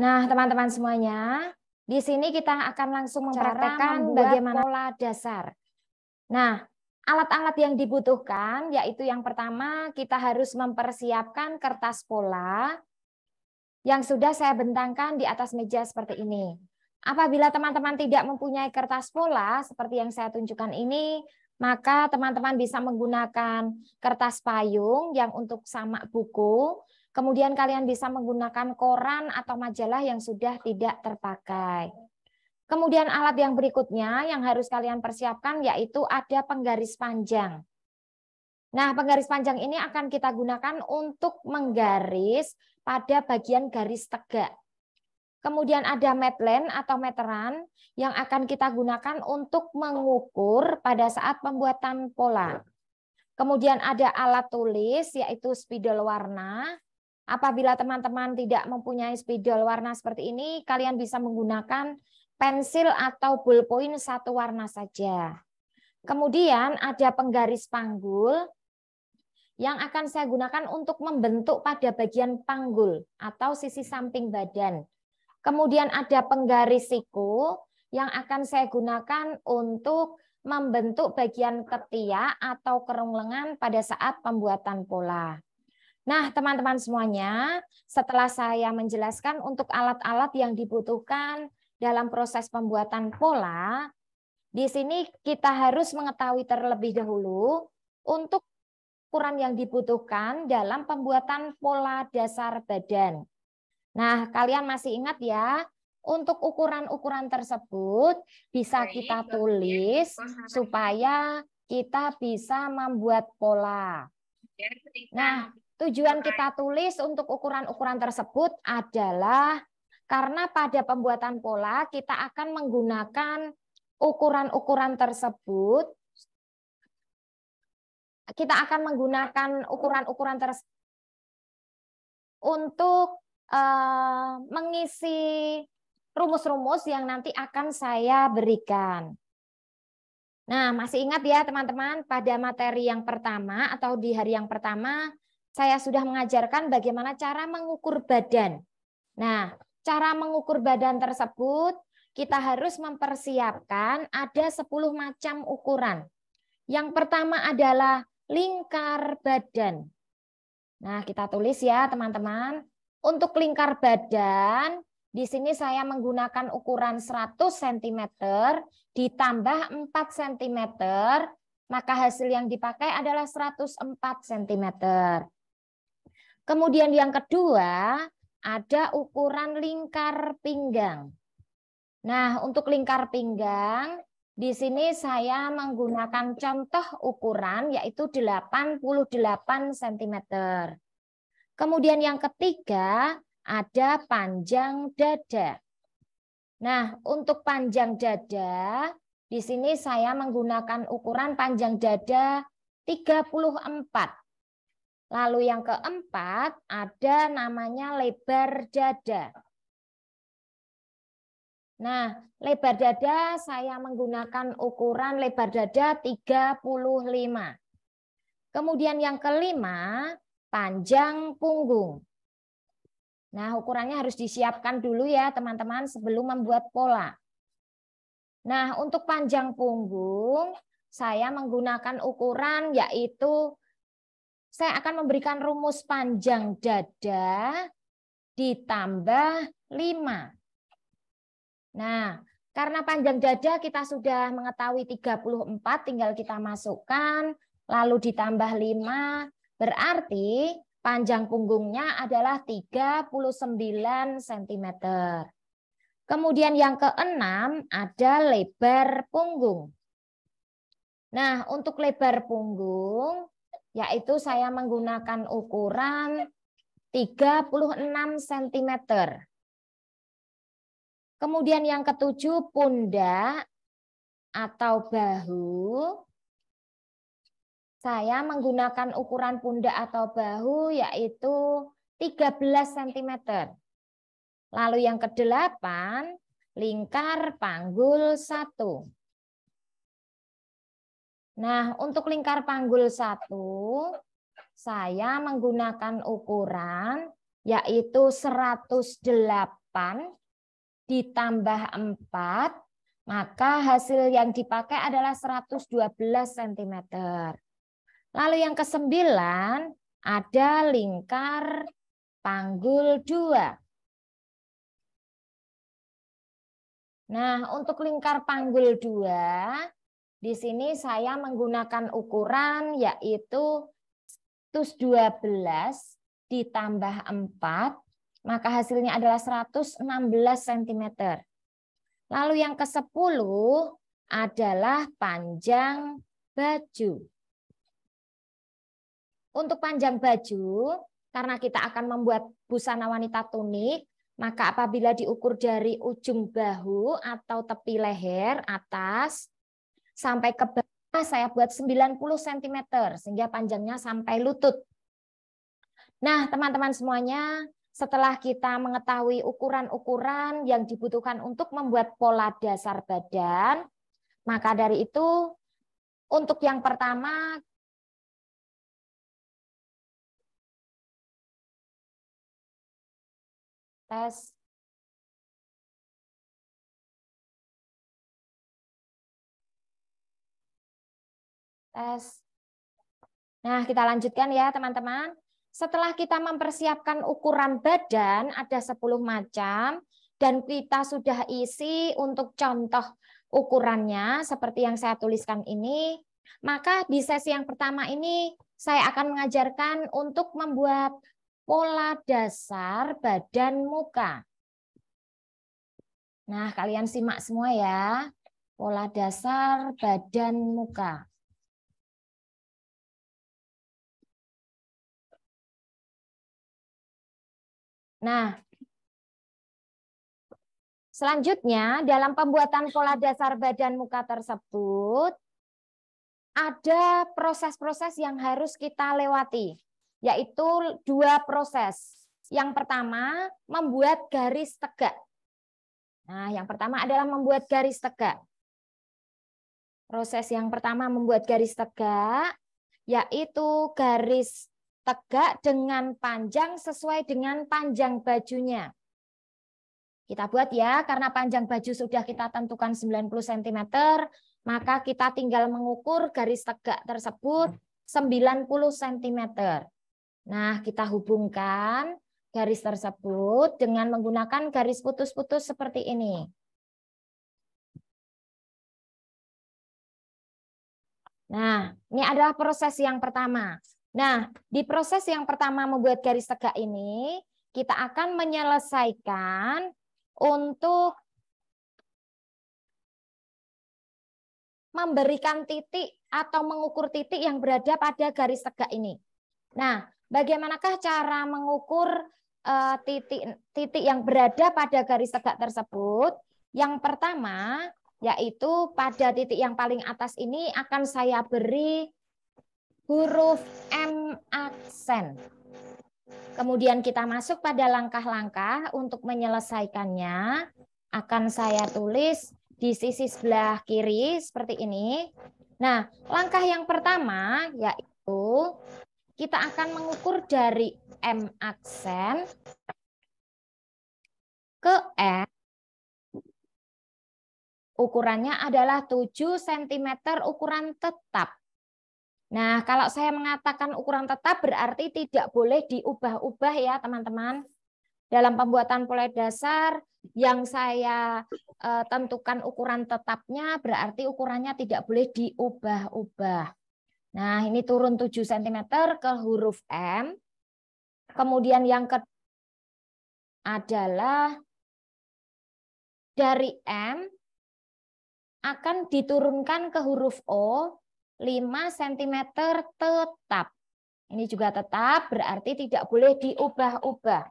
Nah, teman-teman semuanya, di sini kita akan langsung mempraktekkan bagaimana pola dasar. Nah, alat-alat yang dibutuhkan yaitu yang pertama kita harus mempersiapkan kertas pola yang sudah saya bentangkan di atas meja seperti ini. Apabila teman-teman tidak mempunyai kertas pola seperti yang saya tunjukkan ini, maka teman-teman bisa menggunakan kertas payung yang untuk sama buku Kemudian kalian bisa menggunakan koran atau majalah yang sudah tidak terpakai. Kemudian alat yang berikutnya yang harus kalian persiapkan yaitu ada penggaris panjang. Nah, penggaris panjang ini akan kita gunakan untuk menggaris pada bagian garis tegak. Kemudian ada metlen atau meteran yang akan kita gunakan untuk mengukur pada saat pembuatan pola. Kemudian ada alat tulis yaitu spidol warna. Apabila teman-teman tidak mempunyai spidol warna seperti ini, kalian bisa menggunakan pensil atau bullpoint satu warna saja. Kemudian ada penggaris panggul yang akan saya gunakan untuk membentuk pada bagian panggul atau sisi samping badan. Kemudian ada penggaris siku yang akan saya gunakan untuk membentuk bagian ketiak atau kerung lengan pada saat pembuatan pola. Nah, teman-teman semuanya, setelah saya menjelaskan untuk alat-alat yang dibutuhkan dalam proses pembuatan pola, di sini kita harus mengetahui terlebih dahulu untuk ukuran yang dibutuhkan dalam pembuatan pola dasar badan. Nah, kalian masih ingat ya, untuk ukuran-ukuran tersebut bisa kita tulis supaya kita bisa membuat pola. Nah, Tujuan kita tulis untuk ukuran-ukuran tersebut adalah karena pada pembuatan pola kita akan menggunakan ukuran-ukuran tersebut kita akan menggunakan ukuran-ukuran tersebut untuk eh, mengisi rumus-rumus yang nanti akan saya berikan. Nah, masih ingat ya teman-teman, pada materi yang pertama atau di hari yang pertama, saya sudah mengajarkan bagaimana cara mengukur badan. Nah, cara mengukur badan tersebut kita harus mempersiapkan ada 10 macam ukuran. Yang pertama adalah lingkar badan. Nah, kita tulis ya teman-teman. Untuk lingkar badan, di sini saya menggunakan ukuran 100 cm ditambah 4 cm, maka hasil yang dipakai adalah 104 cm. Kemudian yang kedua, ada ukuran lingkar pinggang. Nah, untuk lingkar pinggang, di sini saya menggunakan contoh ukuran yaitu 88 cm. Kemudian yang ketiga, ada panjang dada. Nah, untuk panjang dada, di sini saya menggunakan ukuran panjang dada 34 Lalu yang keempat ada namanya lebar dada. Nah, lebar dada saya menggunakan ukuran lebar dada 35. Kemudian yang kelima, panjang punggung. Nah, ukurannya harus disiapkan dulu ya teman-teman sebelum membuat pola. Nah, untuk panjang punggung saya menggunakan ukuran yaitu saya akan memberikan rumus panjang dada ditambah 5. Nah, karena panjang dada kita sudah mengetahui 34, tinggal kita masukkan, lalu ditambah 5, berarti panjang punggungnya adalah 39 cm. Kemudian yang keenam ada lebar punggung. Nah, untuk lebar punggung, yaitu saya menggunakan ukuran 36 cm. Kemudian yang ketujuh pundak atau bahu. Saya menggunakan ukuran pundak atau bahu yaitu 13 cm. Lalu yang kedelapan, lingkar panggul satu Nah, untuk lingkar panggul satu, saya menggunakan ukuran yaitu 108 ditambah 4, maka hasil yang dipakai adalah 112 cm. Lalu yang kesembilan ada lingkar panggul 2. Nah, untuk lingkar panggul 2, di sini saya menggunakan ukuran yaitu 112 ditambah 4, maka hasilnya adalah 116 cm. Lalu yang ke-10 adalah panjang baju. Untuk panjang baju, karena kita akan membuat busana wanita tunik, maka apabila diukur dari ujung bahu atau tepi leher atas sampai ke bawah saya buat 90 cm sehingga panjangnya sampai lutut. Nah, teman-teman semuanya, setelah kita mengetahui ukuran-ukuran yang dibutuhkan untuk membuat pola dasar badan, maka dari itu untuk yang pertama tes S. Nah, kita lanjutkan ya teman-teman. Setelah kita mempersiapkan ukuran badan, ada 10 macam, dan kita sudah isi untuk contoh ukurannya, seperti yang saya tuliskan ini, maka di sesi yang pertama ini, saya akan mengajarkan untuk membuat pola dasar badan muka. Nah, kalian simak semua ya. Pola dasar badan muka. Nah, selanjutnya dalam pembuatan pola dasar badan muka tersebut ada proses-proses yang harus kita lewati, yaitu dua proses. Yang pertama, membuat garis tegak. Nah, yang pertama adalah membuat garis tegak. Proses yang pertama membuat garis tegak, yaitu garis tegak dengan panjang sesuai dengan panjang bajunya. Kita buat ya, karena panjang baju sudah kita tentukan 90 cm, maka kita tinggal mengukur garis tegak tersebut 90 cm. Nah, kita hubungkan garis tersebut dengan menggunakan garis putus-putus seperti ini. Nah, ini adalah proses yang pertama. Nah, di proses yang pertama membuat garis tegak ini, kita akan menyelesaikan untuk memberikan titik atau mengukur titik yang berada pada garis tegak ini. Nah, bagaimanakah cara mengukur eh, titik titik yang berada pada garis tegak tersebut? Yang pertama yaitu pada titik yang paling atas ini akan saya beri huruf M aksen. Kemudian kita masuk pada langkah-langkah untuk menyelesaikannya. Akan saya tulis di sisi sebelah kiri seperti ini. Nah, langkah yang pertama yaitu kita akan mengukur dari M aksen ke N. Ukurannya adalah 7 cm ukuran tetap. Nah, kalau saya mengatakan ukuran tetap berarti tidak boleh diubah-ubah ya, teman-teman. Dalam pembuatan pola dasar yang saya eh, tentukan ukuran tetapnya berarti ukurannya tidak boleh diubah-ubah. Nah, ini turun 7 cm ke huruf M. Kemudian yang ke adalah dari M akan diturunkan ke huruf O 5 cm tetap. Ini juga tetap, berarti tidak boleh diubah-ubah.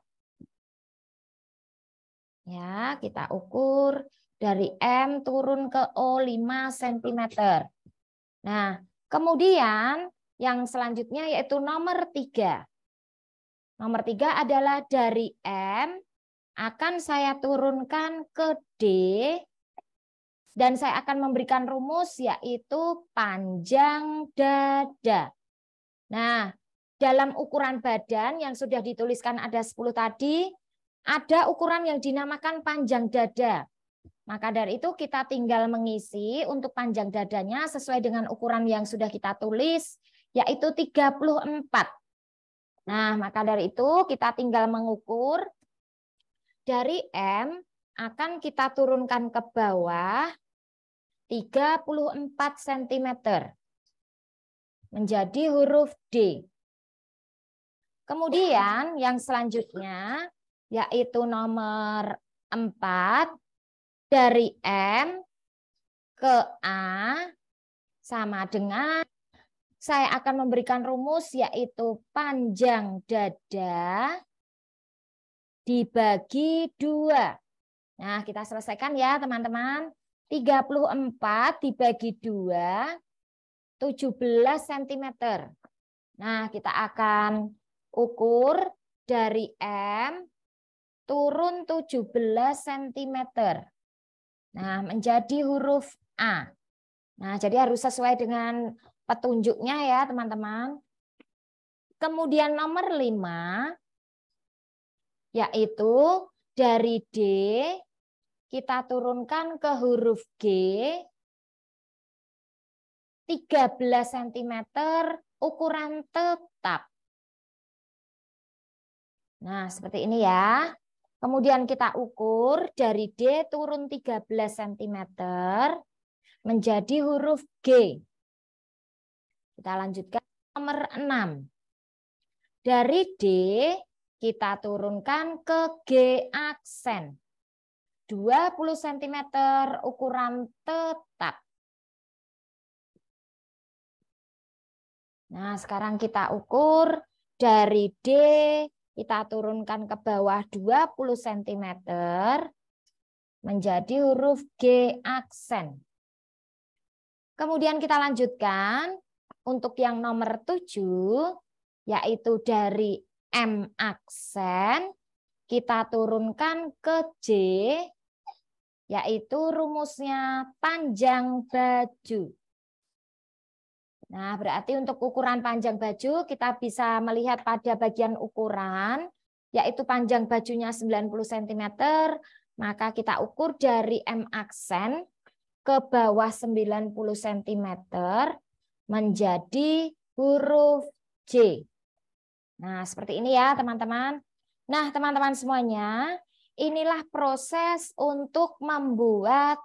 Ya, kita ukur dari M turun ke O 5 cm. Nah, kemudian yang selanjutnya yaitu nomor 3. Nomor 3 adalah dari M akan saya turunkan ke D dan saya akan memberikan rumus yaitu panjang dada. Nah, dalam ukuran badan yang sudah dituliskan ada 10 tadi, ada ukuran yang dinamakan panjang dada. Maka dari itu kita tinggal mengisi untuk panjang dadanya sesuai dengan ukuran yang sudah kita tulis, yaitu 34. Nah, maka dari itu kita tinggal mengukur dari M akan kita turunkan ke bawah 34 cm menjadi huruf D. Kemudian yang selanjutnya yaitu nomor 4 dari M ke A sama dengan saya akan memberikan rumus yaitu panjang dada dibagi dua. Nah, kita selesaikan ya teman-teman. 34 dibagi 2, 17 cm. Nah, kita akan ukur dari M turun 17 cm. Nah, menjadi huruf A. Nah, jadi harus sesuai dengan petunjuknya ya, teman-teman. Kemudian nomor 5, yaitu dari D kita turunkan ke huruf G 13 cm ukuran tetap. Nah, seperti ini ya. Kemudian kita ukur dari D turun 13 cm menjadi huruf G. Kita lanjutkan nomor 6. Dari D kita turunkan ke G aksen. 20 cm ukuran tetap. Nah, sekarang kita ukur dari D, kita turunkan ke bawah 20 cm menjadi huruf G aksen. Kemudian kita lanjutkan untuk yang nomor 7, yaitu dari M aksen, kita turunkan ke J yaitu rumusnya panjang baju. Nah, berarti untuk ukuran panjang baju kita bisa melihat pada bagian ukuran, yaitu panjang bajunya 90 cm, maka kita ukur dari M aksen ke bawah 90 cm menjadi huruf J. Nah, seperti ini ya teman-teman. Nah, teman-teman semuanya, inilah proses untuk membuat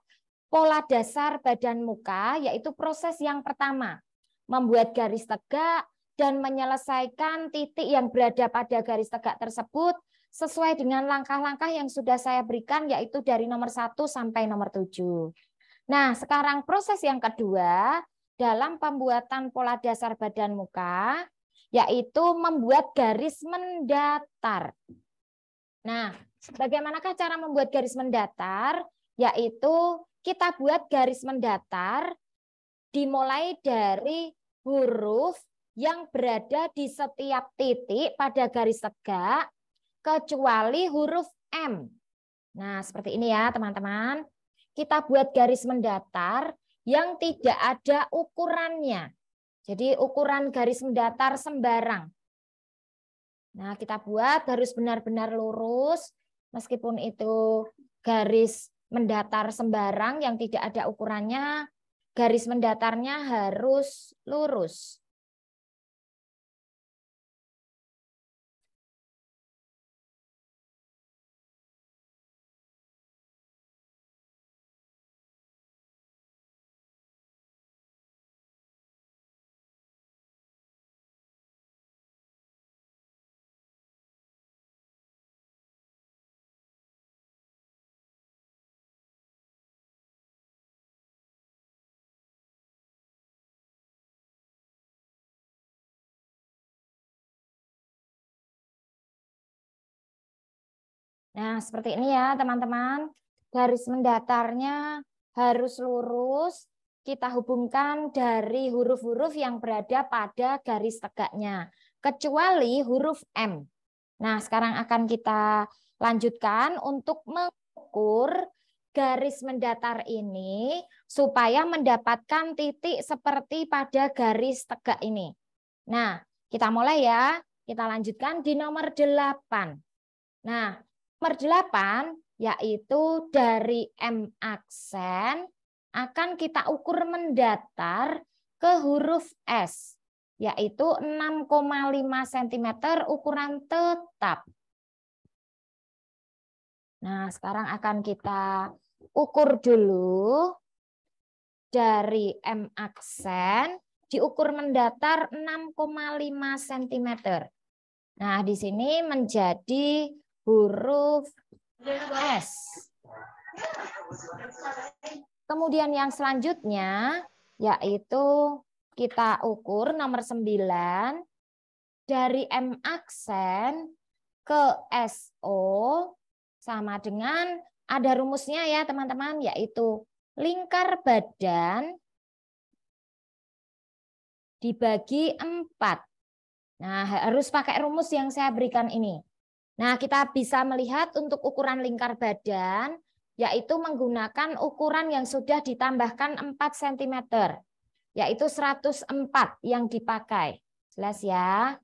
pola dasar badan muka, yaitu proses yang pertama, membuat garis tegak dan menyelesaikan titik yang berada pada garis tegak tersebut sesuai dengan langkah-langkah yang sudah saya berikan, yaitu dari nomor 1 sampai nomor 7. Nah, sekarang proses yang kedua dalam pembuatan pola dasar badan muka, yaitu membuat garis mendatar. Nah, Bagaimanakah cara membuat garis mendatar? Yaitu kita buat garis mendatar dimulai dari huruf yang berada di setiap titik pada garis tegak, kecuali huruf M. Nah, seperti ini ya teman-teman. Kita buat garis mendatar yang tidak ada ukurannya. Jadi ukuran garis mendatar sembarang. Nah, kita buat harus benar-benar lurus, meskipun itu garis mendatar sembarang yang tidak ada ukurannya, garis mendatarnya harus lurus. Nah, seperti ini ya teman-teman. Garis mendatarnya harus lurus. Kita hubungkan dari huruf-huruf yang berada pada garis tegaknya. Kecuali huruf M. Nah, sekarang akan kita lanjutkan untuk mengukur garis mendatar ini supaya mendapatkan titik seperti pada garis tegak ini. Nah, kita mulai ya. Kita lanjutkan di nomor 8. Nah, Nomor 8 yaitu dari M aksen akan kita ukur mendatar ke huruf S yaitu 6,5 cm ukuran tetap. Nah, sekarang akan kita ukur dulu dari M aksen diukur mendatar 6,5 cm. Nah, di sini menjadi huruf S. Kemudian yang selanjutnya yaitu kita ukur nomor 9 dari M aksen ke SO sama dengan ada rumusnya ya teman-teman yaitu lingkar badan dibagi 4. Nah, harus pakai rumus yang saya berikan ini. Nah, kita bisa melihat untuk ukuran lingkar badan, yaitu menggunakan ukuran yang sudah ditambahkan 4 cm, yaitu 104 yang dipakai. Jelas ya?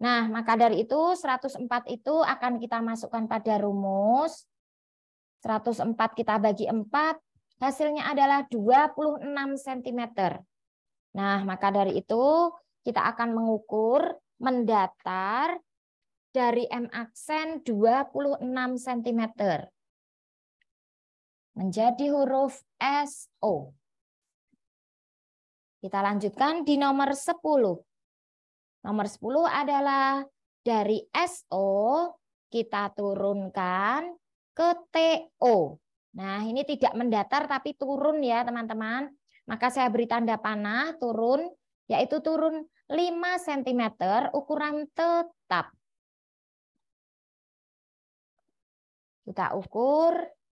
Nah, maka dari itu 104 itu akan kita masukkan pada rumus. 104 kita bagi 4, hasilnya adalah 26 cm. Nah, maka dari itu kita akan mengukur, mendatar, dari M aksen 26 cm. Menjadi huruf SO. Kita lanjutkan di nomor 10. Nomor 10 adalah dari SO kita turunkan ke TO. Nah, ini tidak mendatar tapi turun ya, teman-teman. Maka saya beri tanda panah turun, yaitu turun 5 cm ukuran tetap. Kita ukur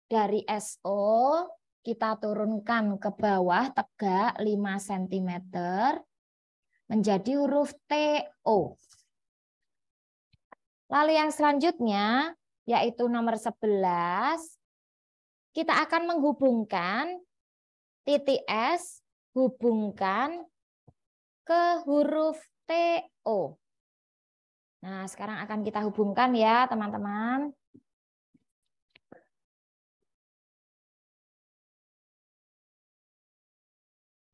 dari SO, kita turunkan ke bawah tegak 5 cm menjadi huruf TO. Lalu yang selanjutnya yaitu nomor 11 kita akan menghubungkan titik S hubungkan ke huruf TO. Nah, sekarang akan kita hubungkan ya, teman-teman.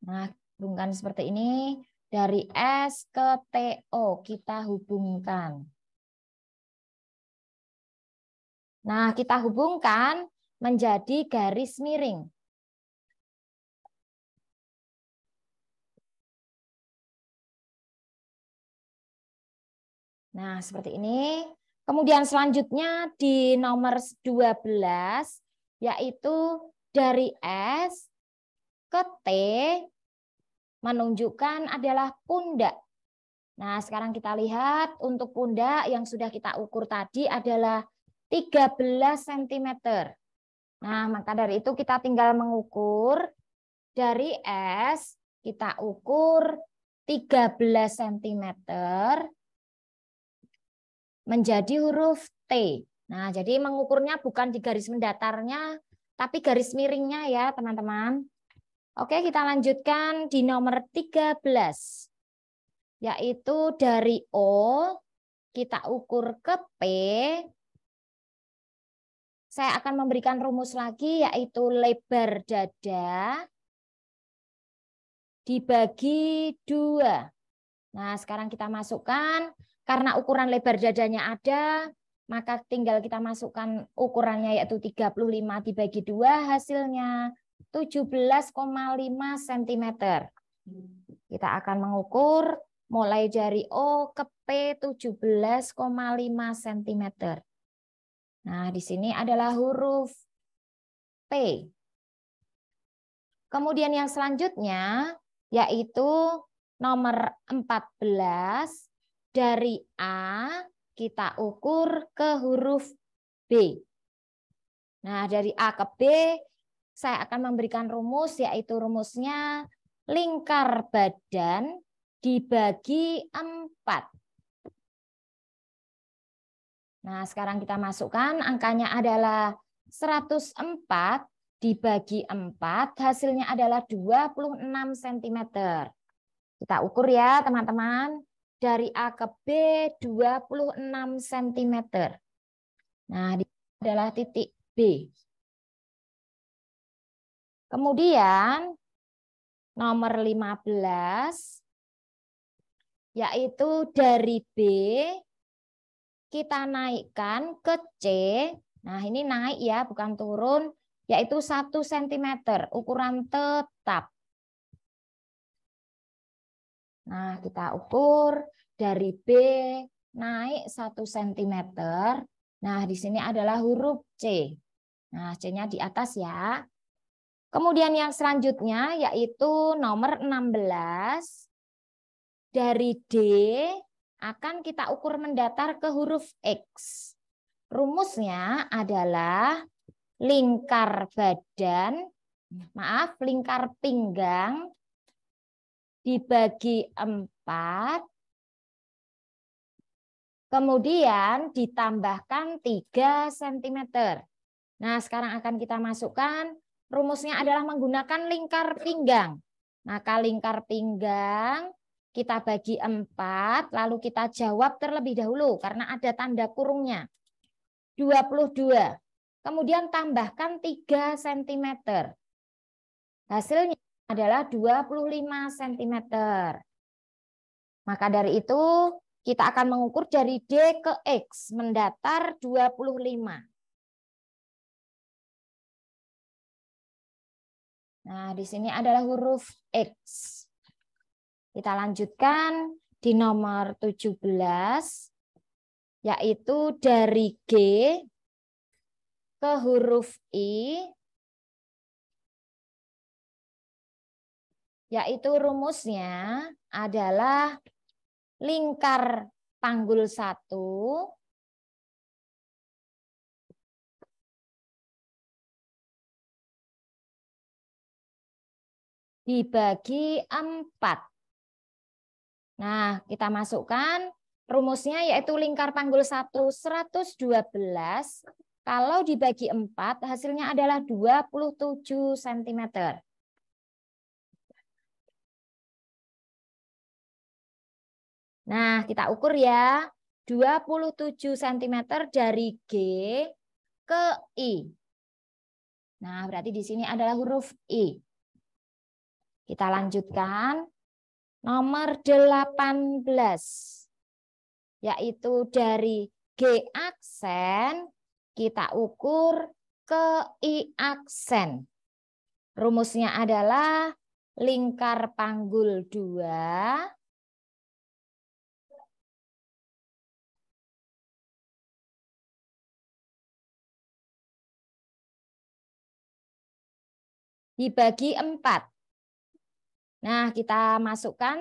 Nah, hubungkan seperti ini dari S ke TO kita hubungkan. Nah, kita hubungkan menjadi garis miring. Nah, seperti ini. Kemudian selanjutnya di nomor 12 yaitu dari S ke T menunjukkan adalah pundak. Nah, sekarang kita lihat untuk pundak yang sudah kita ukur tadi adalah 13 cm. Nah, maka dari itu kita tinggal mengukur dari S kita ukur 13 cm menjadi huruf T. Nah, jadi mengukurnya bukan di garis mendatarnya, tapi garis miringnya ya, teman-teman. Oke, kita lanjutkan di nomor 13, yaitu dari O, kita ukur ke P. Saya akan memberikan rumus lagi, yaitu lebar dada dibagi dua. Nah, sekarang kita masukkan, karena ukuran lebar dadanya ada, maka tinggal kita masukkan ukurannya yaitu 35 dibagi dua hasilnya 17,5 cm. Kita akan mengukur mulai dari O ke P 17,5 cm. Nah, di sini adalah huruf P. Kemudian yang selanjutnya yaitu nomor 14 dari A kita ukur ke huruf B. Nah, dari A ke B saya akan memberikan rumus yaitu rumusnya lingkar badan dibagi 4. Nah, sekarang kita masukkan angkanya adalah 104 dibagi 4, hasilnya adalah 26 cm. Kita ukur ya, teman-teman. Dari A ke B 26 cm. Nah, di adalah titik B. Kemudian nomor 15 yaitu dari B kita naikkan ke C. Nah, ini naik ya, bukan turun, yaitu 1 cm, ukuran tetap. Nah, kita ukur dari B naik 1 cm. Nah, di sini adalah huruf C. Nah, C-nya di atas ya. Kemudian yang selanjutnya yaitu nomor 16 dari D akan kita ukur mendatar ke huruf X. Rumusnya adalah lingkar badan, maaf, lingkar pinggang dibagi 4, kemudian ditambahkan 3 cm. Nah, sekarang akan kita masukkan rumusnya adalah menggunakan lingkar pinggang. Maka lingkar pinggang kita bagi empat, lalu kita jawab terlebih dahulu karena ada tanda kurungnya. 22. Kemudian tambahkan 3 cm. Hasilnya adalah 25 cm. Maka dari itu kita akan mengukur dari D ke X, mendatar 25. cm. Nah, di sini adalah huruf X. Kita lanjutkan di nomor 17, yaitu dari G ke huruf I, yaitu rumusnya adalah lingkar panggul satu dibagi 4. Nah, kita masukkan rumusnya yaitu lingkar panggul 1 112 kalau dibagi 4 hasilnya adalah 27 cm. Nah, kita ukur ya. 27 cm dari G ke I. Nah, berarti di sini adalah huruf I. Kita lanjutkan. Nomor 18, yaitu dari G aksen kita ukur ke I aksen. Rumusnya adalah lingkar panggul 2 dibagi 4. Nah, kita masukkan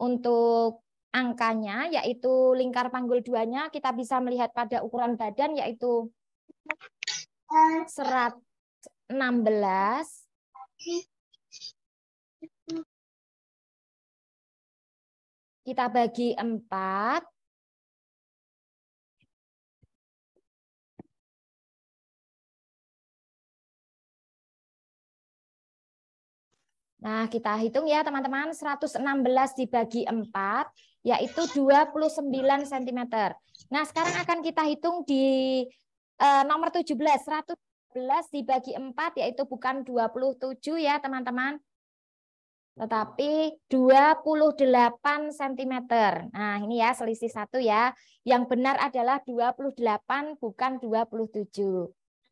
untuk angkanya, yaitu lingkar panggul duanya, kita bisa melihat pada ukuran badan, yaitu 116 kita bagi 4 Nah, kita hitung ya teman-teman, 116 dibagi 4, yaitu 29 cm. Nah, sekarang akan kita hitung di eh, nomor 17, belas dibagi 4, yaitu bukan 27 ya teman-teman, tetapi 28 cm. Nah, ini ya selisih satu ya. Yang benar adalah 28 bukan 27.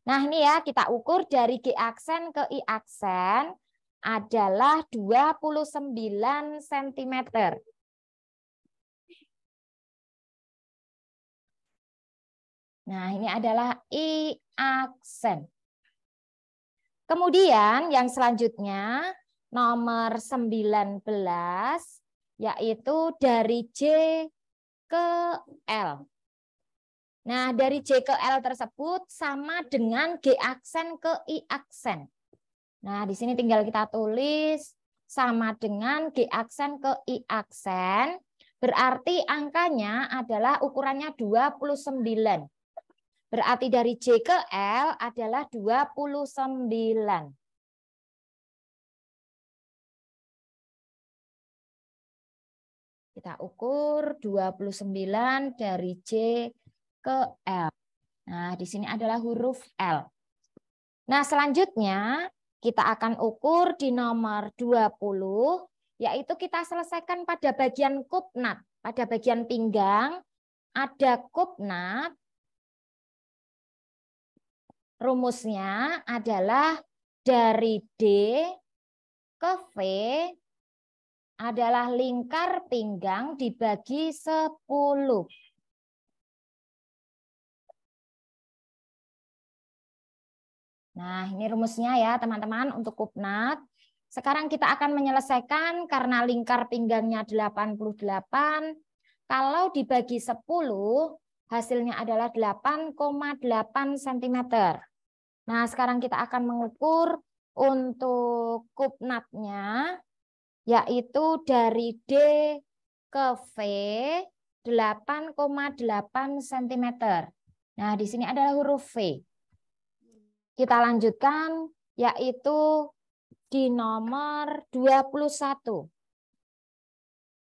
Nah, ini ya kita ukur dari G aksen ke I aksen adalah 29 cm. Nah, ini adalah I aksen. Kemudian yang selanjutnya nomor 19 yaitu dari J ke L. Nah, dari J ke L tersebut sama dengan G aksen ke I aksen. Nah, di sini tinggal kita tulis sama dengan G aksen ke I aksen. Berarti angkanya adalah ukurannya 29. Berarti dari J ke L adalah 29. Kita ukur 29 dari J ke L. Nah, di sini adalah huruf L. Nah, selanjutnya kita akan ukur di nomor 20, yaitu kita selesaikan pada bagian kupnat. Pada bagian pinggang ada kupnat. Rumusnya adalah dari D ke V adalah lingkar pinggang dibagi 10. Nah, ini rumusnya ya teman-teman untuk kubnat. Sekarang kita akan menyelesaikan karena lingkar pinggangnya 88. Kalau dibagi 10, hasilnya adalah 8,8 cm. Nah, sekarang kita akan mengukur untuk kubnatnya, yaitu dari D ke V 8,8 cm. Nah, di sini adalah huruf V. Kita lanjutkan yaitu di nomor 21.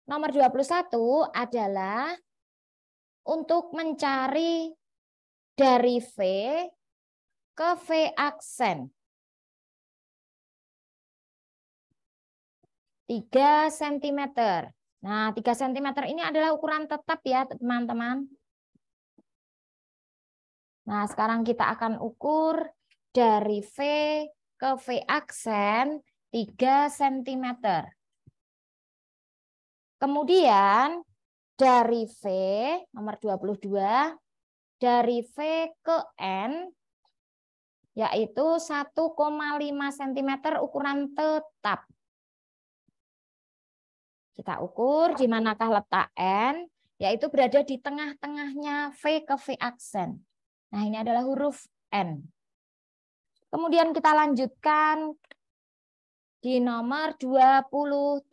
Nomor 21 adalah untuk mencari dari V ke V aksen. 3 cm. Nah, 3 cm ini adalah ukuran tetap ya, teman-teman. Nah, sekarang kita akan ukur dari V ke V aksen 3 cm. Kemudian dari V nomor 22 dari V ke N yaitu 1,5 cm ukuran tetap. Kita ukur di manakah letak N, yaitu berada di tengah-tengahnya V ke V aksen. Nah, ini adalah huruf N. Kemudian kita lanjutkan di nomor 23.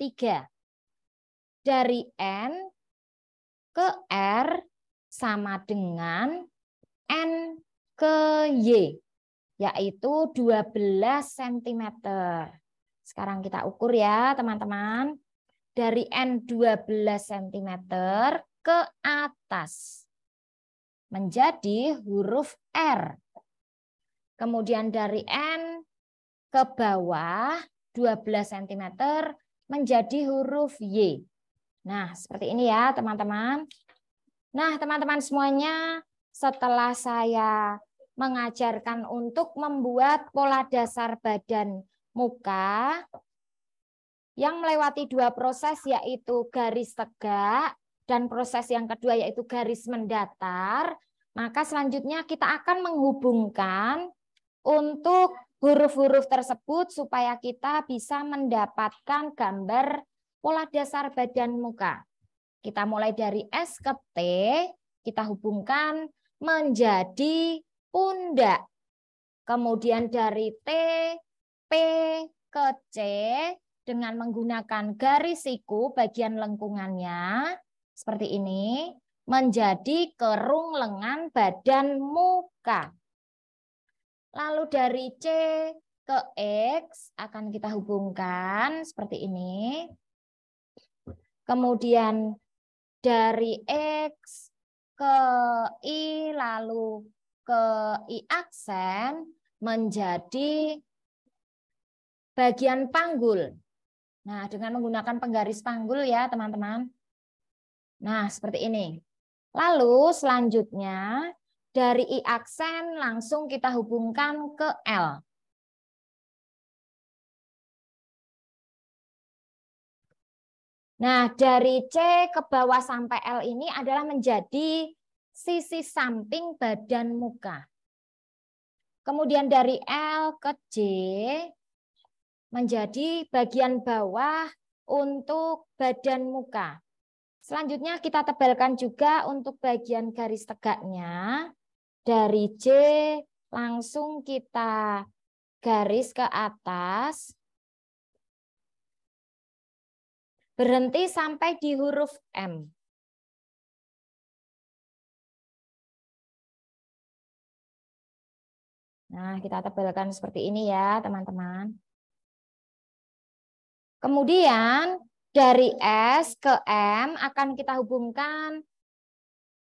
Dari N ke R sama dengan N ke Y, yaitu 12 cm. Sekarang kita ukur ya teman-teman. Dari N 12 cm ke atas menjadi huruf R Kemudian dari N ke bawah 12 cm menjadi huruf Y. Nah, seperti ini ya teman-teman. Nah, teman-teman semuanya, setelah saya mengajarkan untuk membuat pola dasar badan muka yang melewati dua proses yaitu garis tegak dan proses yang kedua yaitu garis mendatar, maka selanjutnya kita akan menghubungkan untuk huruf-huruf tersebut supaya kita bisa mendapatkan gambar pola dasar badan muka. Kita mulai dari S ke T, kita hubungkan menjadi pundak. Kemudian dari T, P ke C dengan menggunakan garis siku bagian lengkungannya seperti ini menjadi kerung lengan badan muka. Lalu dari C ke X akan kita hubungkan seperti ini. Kemudian dari X ke I lalu ke I aksen menjadi bagian panggul. Nah, dengan menggunakan penggaris panggul ya, teman-teman. Nah, seperti ini. Lalu selanjutnya dari I aksen langsung kita hubungkan ke L. Nah, dari C ke bawah sampai L ini adalah menjadi sisi samping badan muka. Kemudian dari L ke c menjadi bagian bawah untuk badan muka. Selanjutnya kita tebalkan juga untuk bagian garis tegaknya. Dari C langsung kita garis ke atas. Berhenti sampai di huruf M. Nah, kita tebalkan seperti ini ya, teman-teman. Kemudian dari S ke M akan kita hubungkan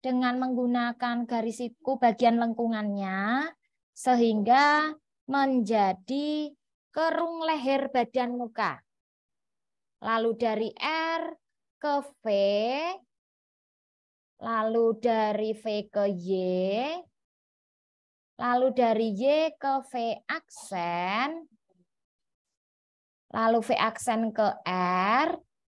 dengan menggunakan garis siku bagian lengkungannya sehingga menjadi kerung leher badan muka. Lalu dari R ke V, lalu dari V ke Y, lalu dari Y ke V aksen, lalu V aksen ke R,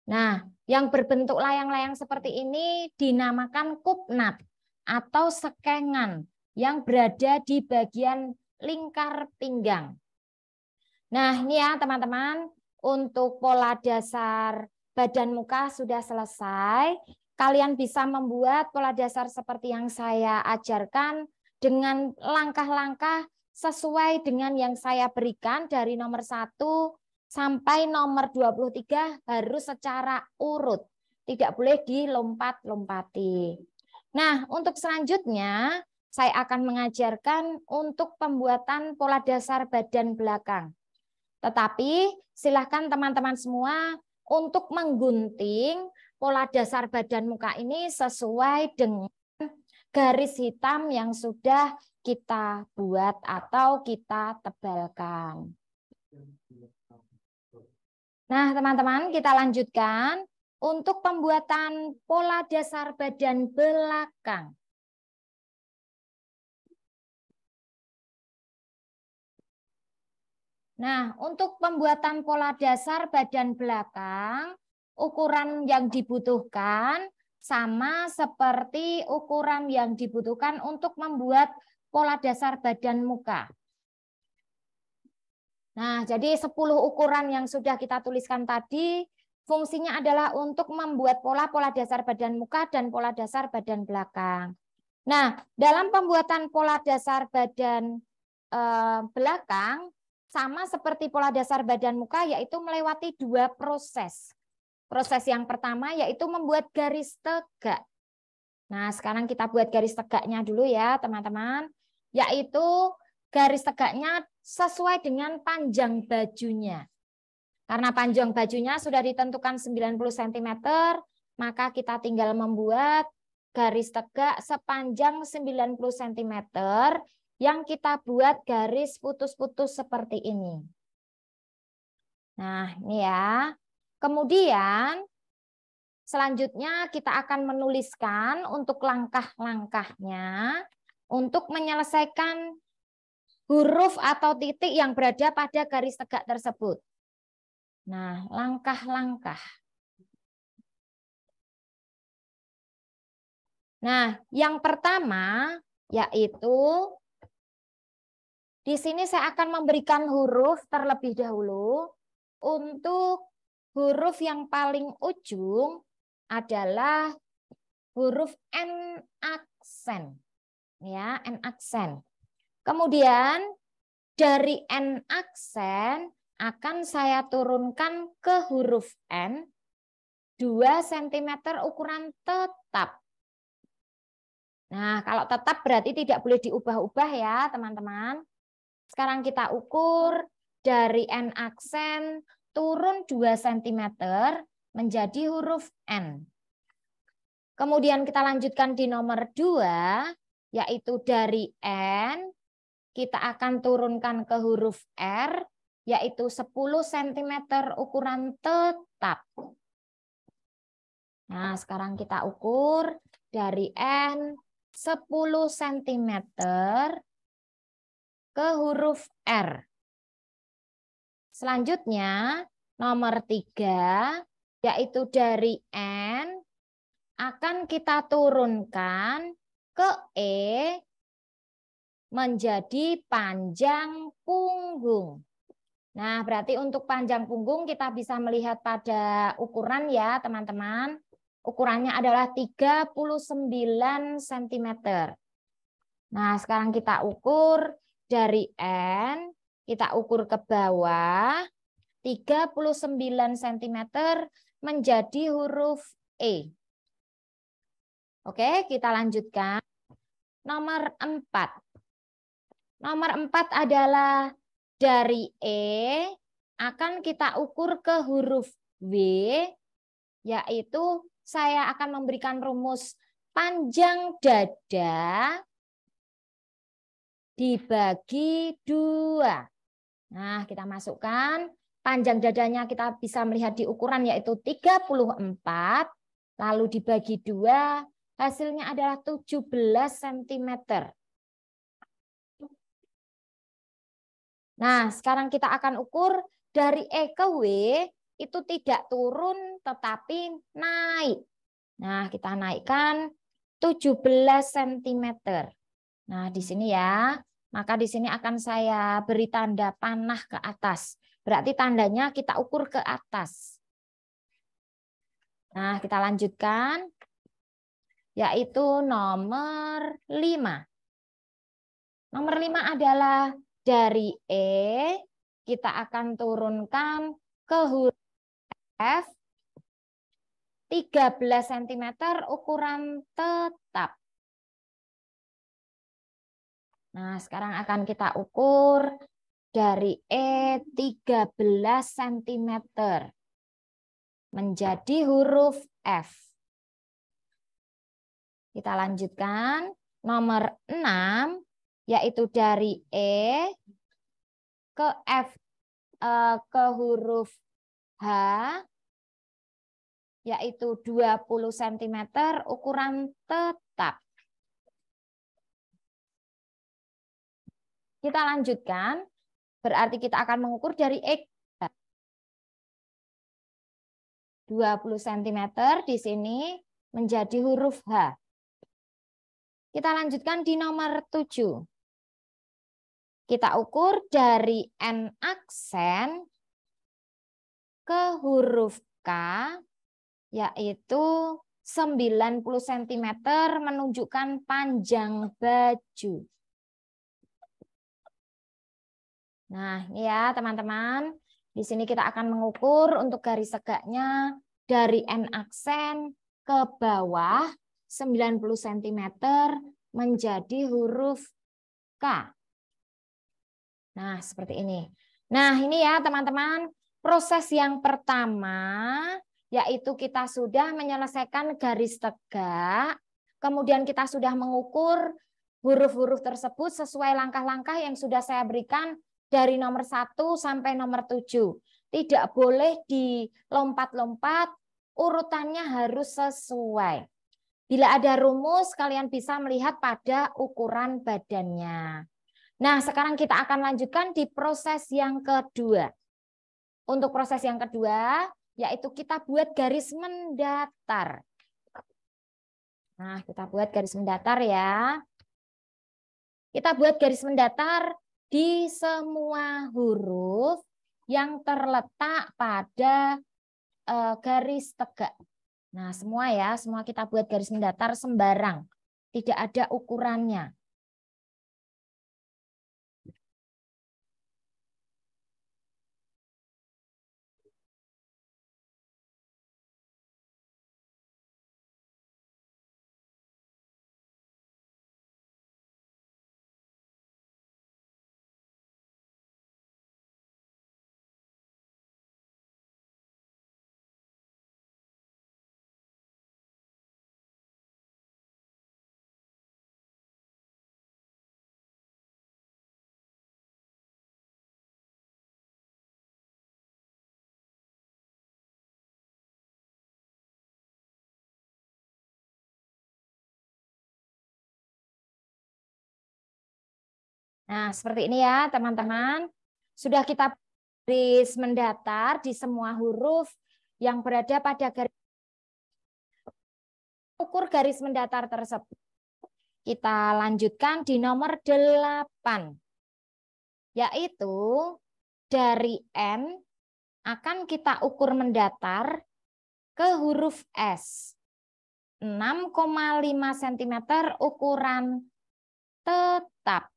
Nah, yang berbentuk layang-layang seperti ini dinamakan kupnat atau sekengan yang berada di bagian lingkar pinggang. Nah, ini ya teman-teman, untuk pola dasar badan muka sudah selesai. Kalian bisa membuat pola dasar seperti yang saya ajarkan dengan langkah-langkah sesuai dengan yang saya berikan dari nomor 1 sampai nomor 23 baru secara urut. Tidak boleh dilompat-lompati. Nah, untuk selanjutnya saya akan mengajarkan untuk pembuatan pola dasar badan belakang. Tetapi silahkan teman-teman semua untuk menggunting pola dasar badan muka ini sesuai dengan garis hitam yang sudah kita buat atau kita tebalkan. Nah, teman-teman, kita lanjutkan untuk pembuatan pola dasar badan belakang. Nah, untuk pembuatan pola dasar badan belakang, ukuran yang dibutuhkan sama seperti ukuran yang dibutuhkan untuk membuat pola dasar badan muka. Nah, jadi 10 ukuran yang sudah kita tuliskan tadi, fungsinya adalah untuk membuat pola-pola dasar badan muka dan pola dasar badan belakang. Nah, dalam pembuatan pola dasar badan eh, belakang, sama seperti pola dasar badan muka, yaitu melewati dua proses. Proses yang pertama yaitu membuat garis tegak. Nah, sekarang kita buat garis tegaknya dulu ya, teman-teman. Yaitu garis tegaknya sesuai dengan panjang bajunya. Karena panjang bajunya sudah ditentukan 90 cm, maka kita tinggal membuat garis tegak sepanjang 90 cm yang kita buat garis putus-putus seperti ini. Nah, ini ya. Kemudian selanjutnya kita akan menuliskan untuk langkah-langkahnya untuk menyelesaikan huruf atau titik yang berada pada garis tegak tersebut. Nah, langkah-langkah. Nah, yang pertama yaitu di sini saya akan memberikan huruf terlebih dahulu. Untuk huruf yang paling ujung adalah huruf N aksen. Ya, N aksen. Kemudian dari N aksen akan saya turunkan ke huruf N 2 cm ukuran tetap. Nah, kalau tetap berarti tidak boleh diubah-ubah ya, teman-teman. Sekarang kita ukur dari N aksen turun 2 cm menjadi huruf N. Kemudian kita lanjutkan di nomor 2, yaitu dari N kita akan turunkan ke huruf R, yaitu 10 cm ukuran tetap. Nah, sekarang kita ukur dari N 10 cm ke huruf R. Selanjutnya, nomor 3, yaitu dari N, akan kita turunkan ke E menjadi panjang punggung. Nah, berarti untuk panjang punggung kita bisa melihat pada ukuran ya, teman-teman. Ukurannya adalah 39 cm. Nah, sekarang kita ukur dari N, kita ukur ke bawah, 39 cm menjadi huruf E. Oke, kita lanjutkan. Nomor 4. Nomor 4 adalah dari E akan kita ukur ke huruf W, yaitu saya akan memberikan rumus panjang dada dibagi dua. Nah, kita masukkan panjang dadanya kita bisa melihat di ukuran yaitu 34, lalu dibagi dua, hasilnya adalah 17 cm. Nah, sekarang kita akan ukur dari E ke W itu tidak turun tetapi naik. Nah, kita naikkan 17 cm. Nah, di sini ya. Maka di sini akan saya beri tanda panah ke atas. Berarti tandanya kita ukur ke atas. Nah, kita lanjutkan yaitu nomor 5. Nomor 5 adalah dari E kita akan turunkan ke huruf F 13 cm ukuran tetap. Nah, sekarang akan kita ukur dari E 13 cm menjadi huruf F. Kita lanjutkan. Nomor 6 yaitu dari E ke F e, ke huruf H yaitu 20 cm ukuran tetap. Kita lanjutkan, berarti kita akan mengukur dari X. 20 cm di sini menjadi huruf H. Kita lanjutkan di nomor 7. Kita ukur dari N aksen ke huruf K, yaitu 90 cm menunjukkan panjang baju. Nah, ini ya teman-teman. Di sini kita akan mengukur untuk garis segaknya dari N aksen ke bawah 90 cm menjadi huruf K. Nah, seperti ini. Nah, ini ya teman-teman, proses yang pertama yaitu kita sudah menyelesaikan garis tegak, kemudian kita sudah mengukur huruf-huruf tersebut sesuai langkah-langkah yang sudah saya berikan dari nomor 1 sampai nomor 7. Tidak boleh dilompat-lompat, urutannya harus sesuai. Bila ada rumus, kalian bisa melihat pada ukuran badannya. Nah, sekarang kita akan lanjutkan di proses yang kedua. Untuk proses yang kedua, yaitu kita buat garis mendatar. Nah, kita buat garis mendatar ya. Kita buat garis mendatar di semua huruf yang terletak pada eh, garis tegak. Nah, semua ya, semua kita buat garis mendatar sembarang. Tidak ada ukurannya. Nah, seperti ini ya teman-teman. Sudah kita garis mendatar di semua huruf yang berada pada garis ukur garis mendatar tersebut. Kita lanjutkan di nomor 8, yaitu dari N akan kita ukur mendatar ke huruf S. 6,5 cm ukuran tetap.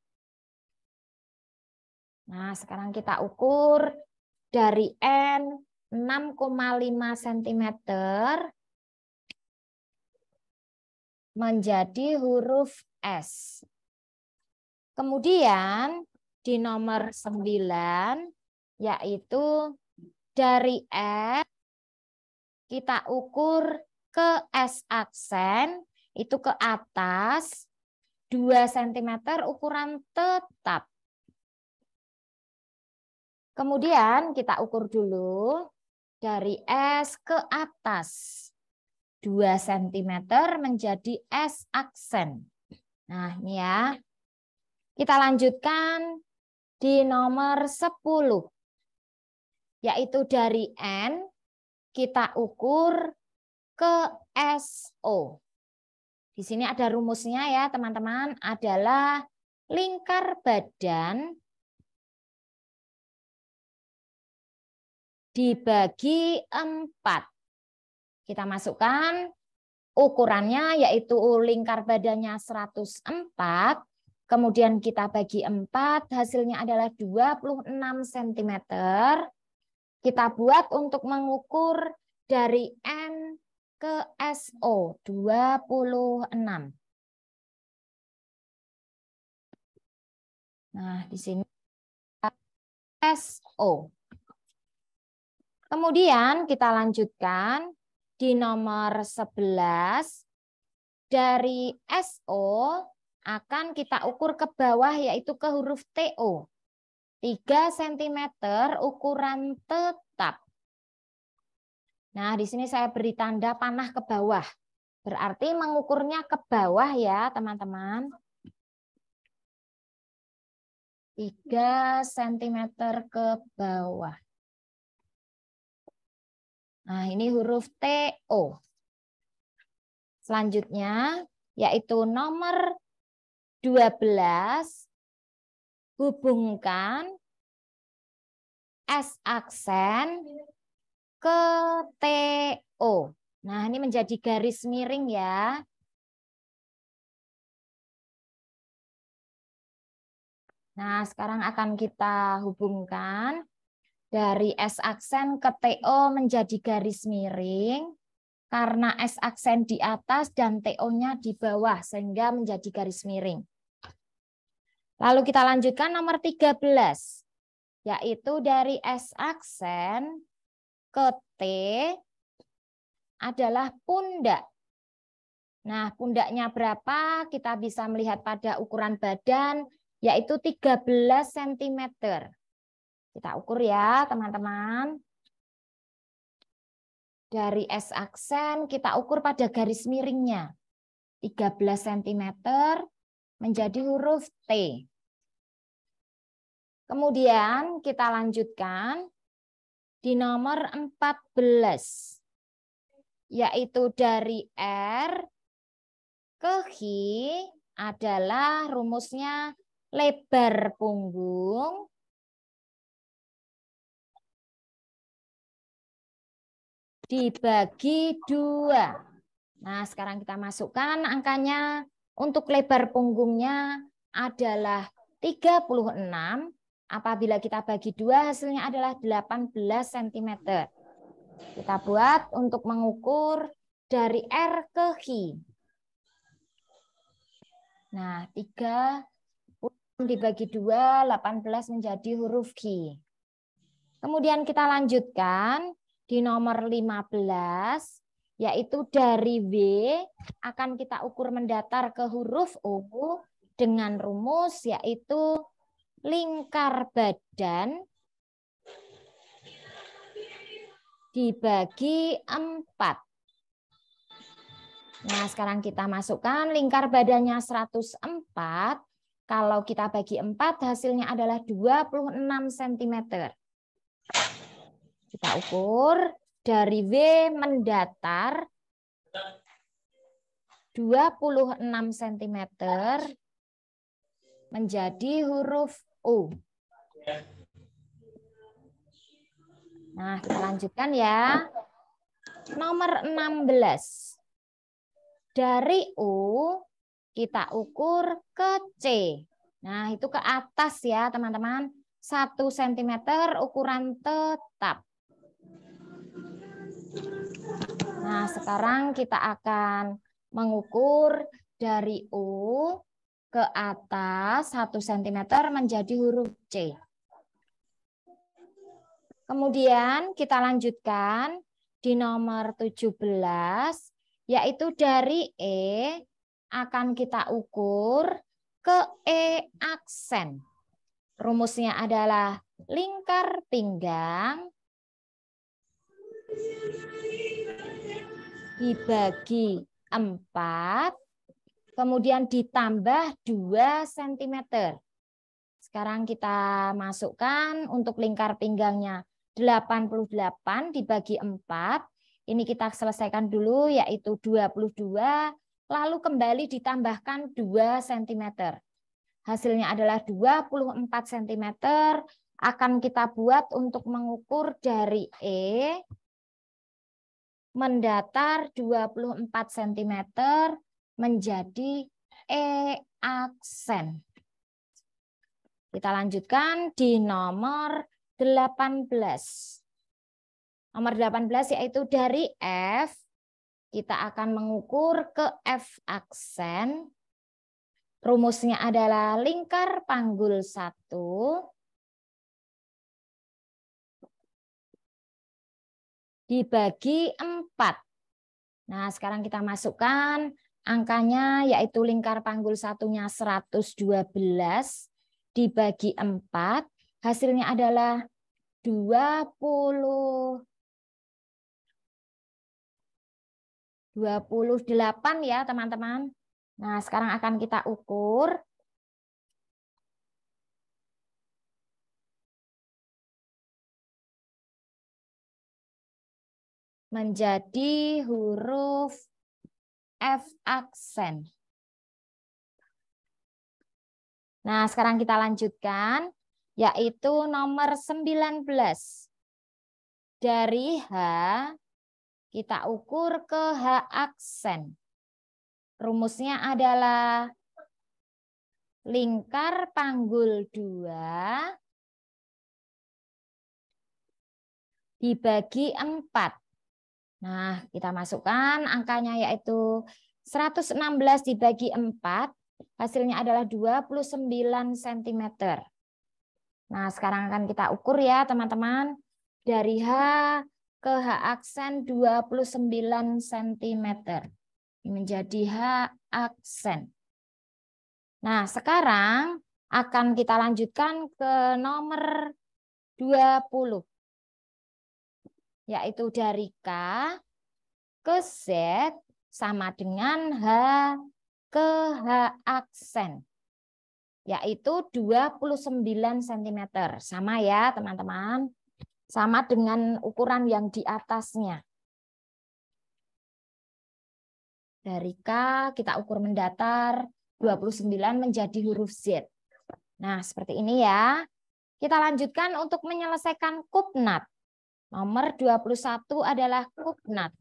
Nah, sekarang kita ukur dari N 6,5 cm menjadi huruf S. Kemudian di nomor 9 yaitu dari S kita ukur ke S aksen itu ke atas 2 cm ukuran tetap Kemudian kita ukur dulu dari S ke atas. 2 cm menjadi S aksen. Nah, ini ya. Kita lanjutkan di nomor 10. Yaitu dari N kita ukur ke SO. Di sini ada rumusnya ya, teman-teman, adalah lingkar badan dibagi empat. Kita masukkan ukurannya yaitu lingkar badannya 104, kemudian kita bagi 4, hasilnya adalah 26 cm. Kita buat untuk mengukur dari N ke SO 26. Nah, di sini SO. Kemudian kita lanjutkan di nomor 11 dari SO akan kita ukur ke bawah yaitu ke huruf TO. 3 cm ukuran tetap. Nah, di sini saya beri tanda panah ke bawah. Berarti mengukurnya ke bawah ya, teman-teman. 3 cm ke bawah. Nah, ini huruf TO. Selanjutnya, yaitu nomor 12, hubungkan S aksen ke TO. Nah, ini menjadi garis miring ya. Nah, sekarang akan kita hubungkan dari S aksen ke TO menjadi garis miring karena S aksen di atas dan TO-nya di bawah sehingga menjadi garis miring. Lalu kita lanjutkan nomor 13 yaitu dari S aksen ke T adalah pundak. Nah, pundaknya berapa? Kita bisa melihat pada ukuran badan, yaitu 13 cm. Kita ukur ya, teman-teman. Dari S aksen kita ukur pada garis miringnya. 13 cm menjadi huruf T. Kemudian kita lanjutkan di nomor 14 yaitu dari R ke H adalah rumusnya lebar punggung dibagi dua. Nah, sekarang kita masukkan angkanya. Untuk lebar punggungnya adalah 36. Apabila kita bagi dua, hasilnya adalah 18 cm. Kita buat untuk mengukur dari R ke Hi. Nah, 3 dibagi 2, 18 menjadi huruf Q. Kemudian kita lanjutkan di nomor 15, yaitu dari W akan kita ukur mendatar ke huruf U dengan rumus yaitu lingkar badan dibagi 4. Nah, sekarang kita masukkan lingkar badannya 104. Kalau kita bagi 4, hasilnya adalah 26 cm. Kita ukur dari W mendatar 26 cm menjadi huruf U. Nah, kita lanjutkan ya. Nomor 16. Dari U kita ukur ke C. Nah, itu ke atas ya, teman-teman. 1 cm ukuran tetap. Nah, sekarang kita akan mengukur dari U ke atas 1 cm menjadi huruf C. Kemudian kita lanjutkan di nomor 17, yaitu dari E akan kita ukur ke E aksen. Rumusnya adalah lingkar pinggang dibagi 4, kemudian ditambah 2 cm. Sekarang kita masukkan untuk lingkar pinggangnya 88 dibagi 4. Ini kita selesaikan dulu yaitu 22, lalu kembali ditambahkan 2 cm. Hasilnya adalah 24 cm akan kita buat untuk mengukur dari E mendatar 24 cm menjadi E aksen. Kita lanjutkan di nomor 18. Nomor 18 yaitu dari F, kita akan mengukur ke F aksen. Rumusnya adalah lingkar panggul 1 dibagi 4. Nah, sekarang kita masukkan angkanya yaitu lingkar panggul satunya 112 dibagi 4. Hasilnya adalah 20 28 ya teman-teman. Nah, sekarang akan kita ukur menjadi huruf F aksen. Nah, sekarang kita lanjutkan, yaitu nomor 19. Dari H, kita ukur ke H aksen. Rumusnya adalah lingkar panggul 2 dibagi 4. Nah, kita masukkan angkanya yaitu 116 dibagi 4, hasilnya adalah 29 cm. Nah, sekarang akan kita ukur ya teman-teman. Dari H ke H aksen 29 cm. Ini menjadi H aksen. Nah, sekarang akan kita lanjutkan ke nomor 20 yaitu dari K ke Z sama dengan H ke H aksen, yaitu 29 cm. Sama ya teman-teman, sama dengan ukuran yang di atasnya. Dari K kita ukur mendatar 29 menjadi huruf Z. Nah, seperti ini ya. Kita lanjutkan untuk menyelesaikan kubnat. Nomor 21 adalah kupnat.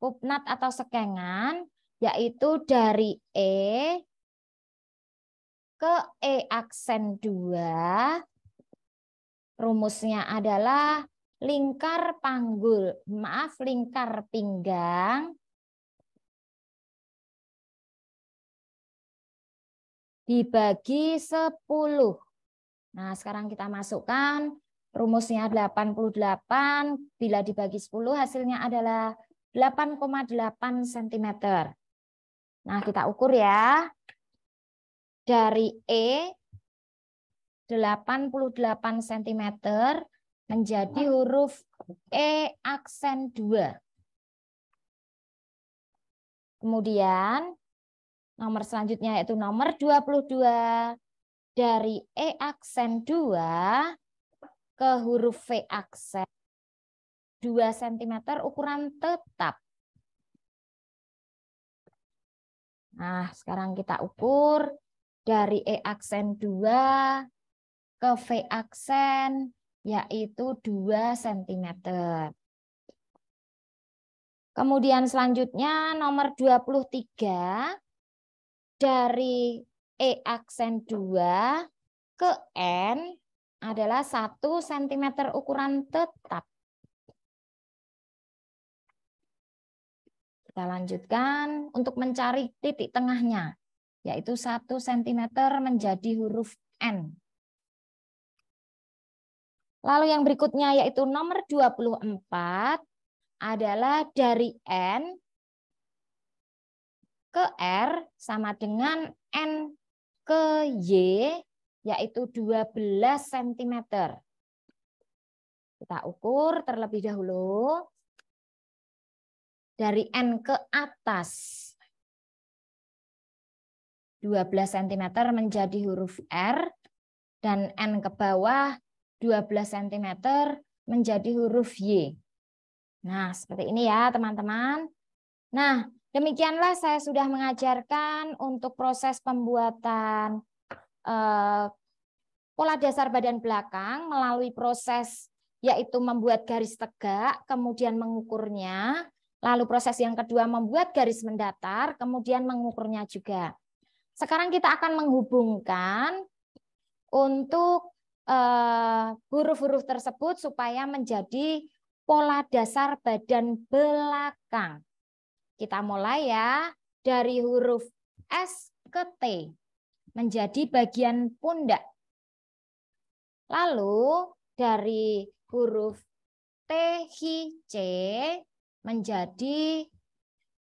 Kupnat atau sekengan yaitu dari E ke E aksen 2. Rumusnya adalah lingkar panggul, maaf lingkar pinggang dibagi 10. Nah, sekarang kita masukkan Rumusnya 88, bila dibagi 10 hasilnya adalah 8,8 cm. Nah, kita ukur ya. Dari E 88 cm menjadi huruf E aksen 2. Kemudian nomor selanjutnya yaitu nomor 22 dari E aksen 2 ke huruf V aksen 2 cm ukuran tetap. Nah, sekarang kita ukur dari E aksen 2 ke V aksen yaitu 2 cm. Kemudian selanjutnya nomor 23 dari E aksen 2 ke N adalah 1 cm ukuran tetap. Kita lanjutkan untuk mencari titik tengahnya, yaitu 1 cm menjadi huruf N. Lalu yang berikutnya yaitu nomor 24 adalah dari N ke R sama dengan N ke Y yaitu 12 cm. Kita ukur terlebih dahulu dari N ke atas. 12 cm menjadi huruf R dan N ke bawah 12 cm menjadi huruf Y. Nah, seperti ini ya teman-teman. Nah, demikianlah saya sudah mengajarkan untuk proses pembuatan Eh, pola dasar badan belakang melalui proses yaitu membuat garis tegak, kemudian mengukurnya, lalu proses yang kedua membuat garis mendatar, kemudian mengukurnya juga. Sekarang kita akan menghubungkan untuk eh, huruf-huruf tersebut supaya menjadi pola dasar badan belakang. Kita mulai ya dari huruf S ke T menjadi bagian pundak. Lalu dari huruf T, Hi, C menjadi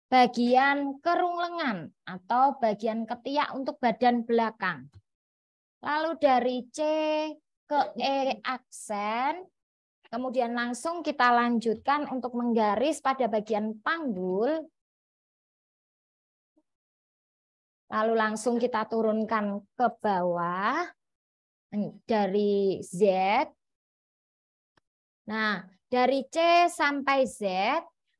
bagian kerung lengan atau bagian ketiak untuk badan belakang. Lalu dari C ke E aksen, kemudian langsung kita lanjutkan untuk menggaris pada bagian panggul Lalu langsung kita turunkan ke bawah dari Z. Nah, dari C sampai Z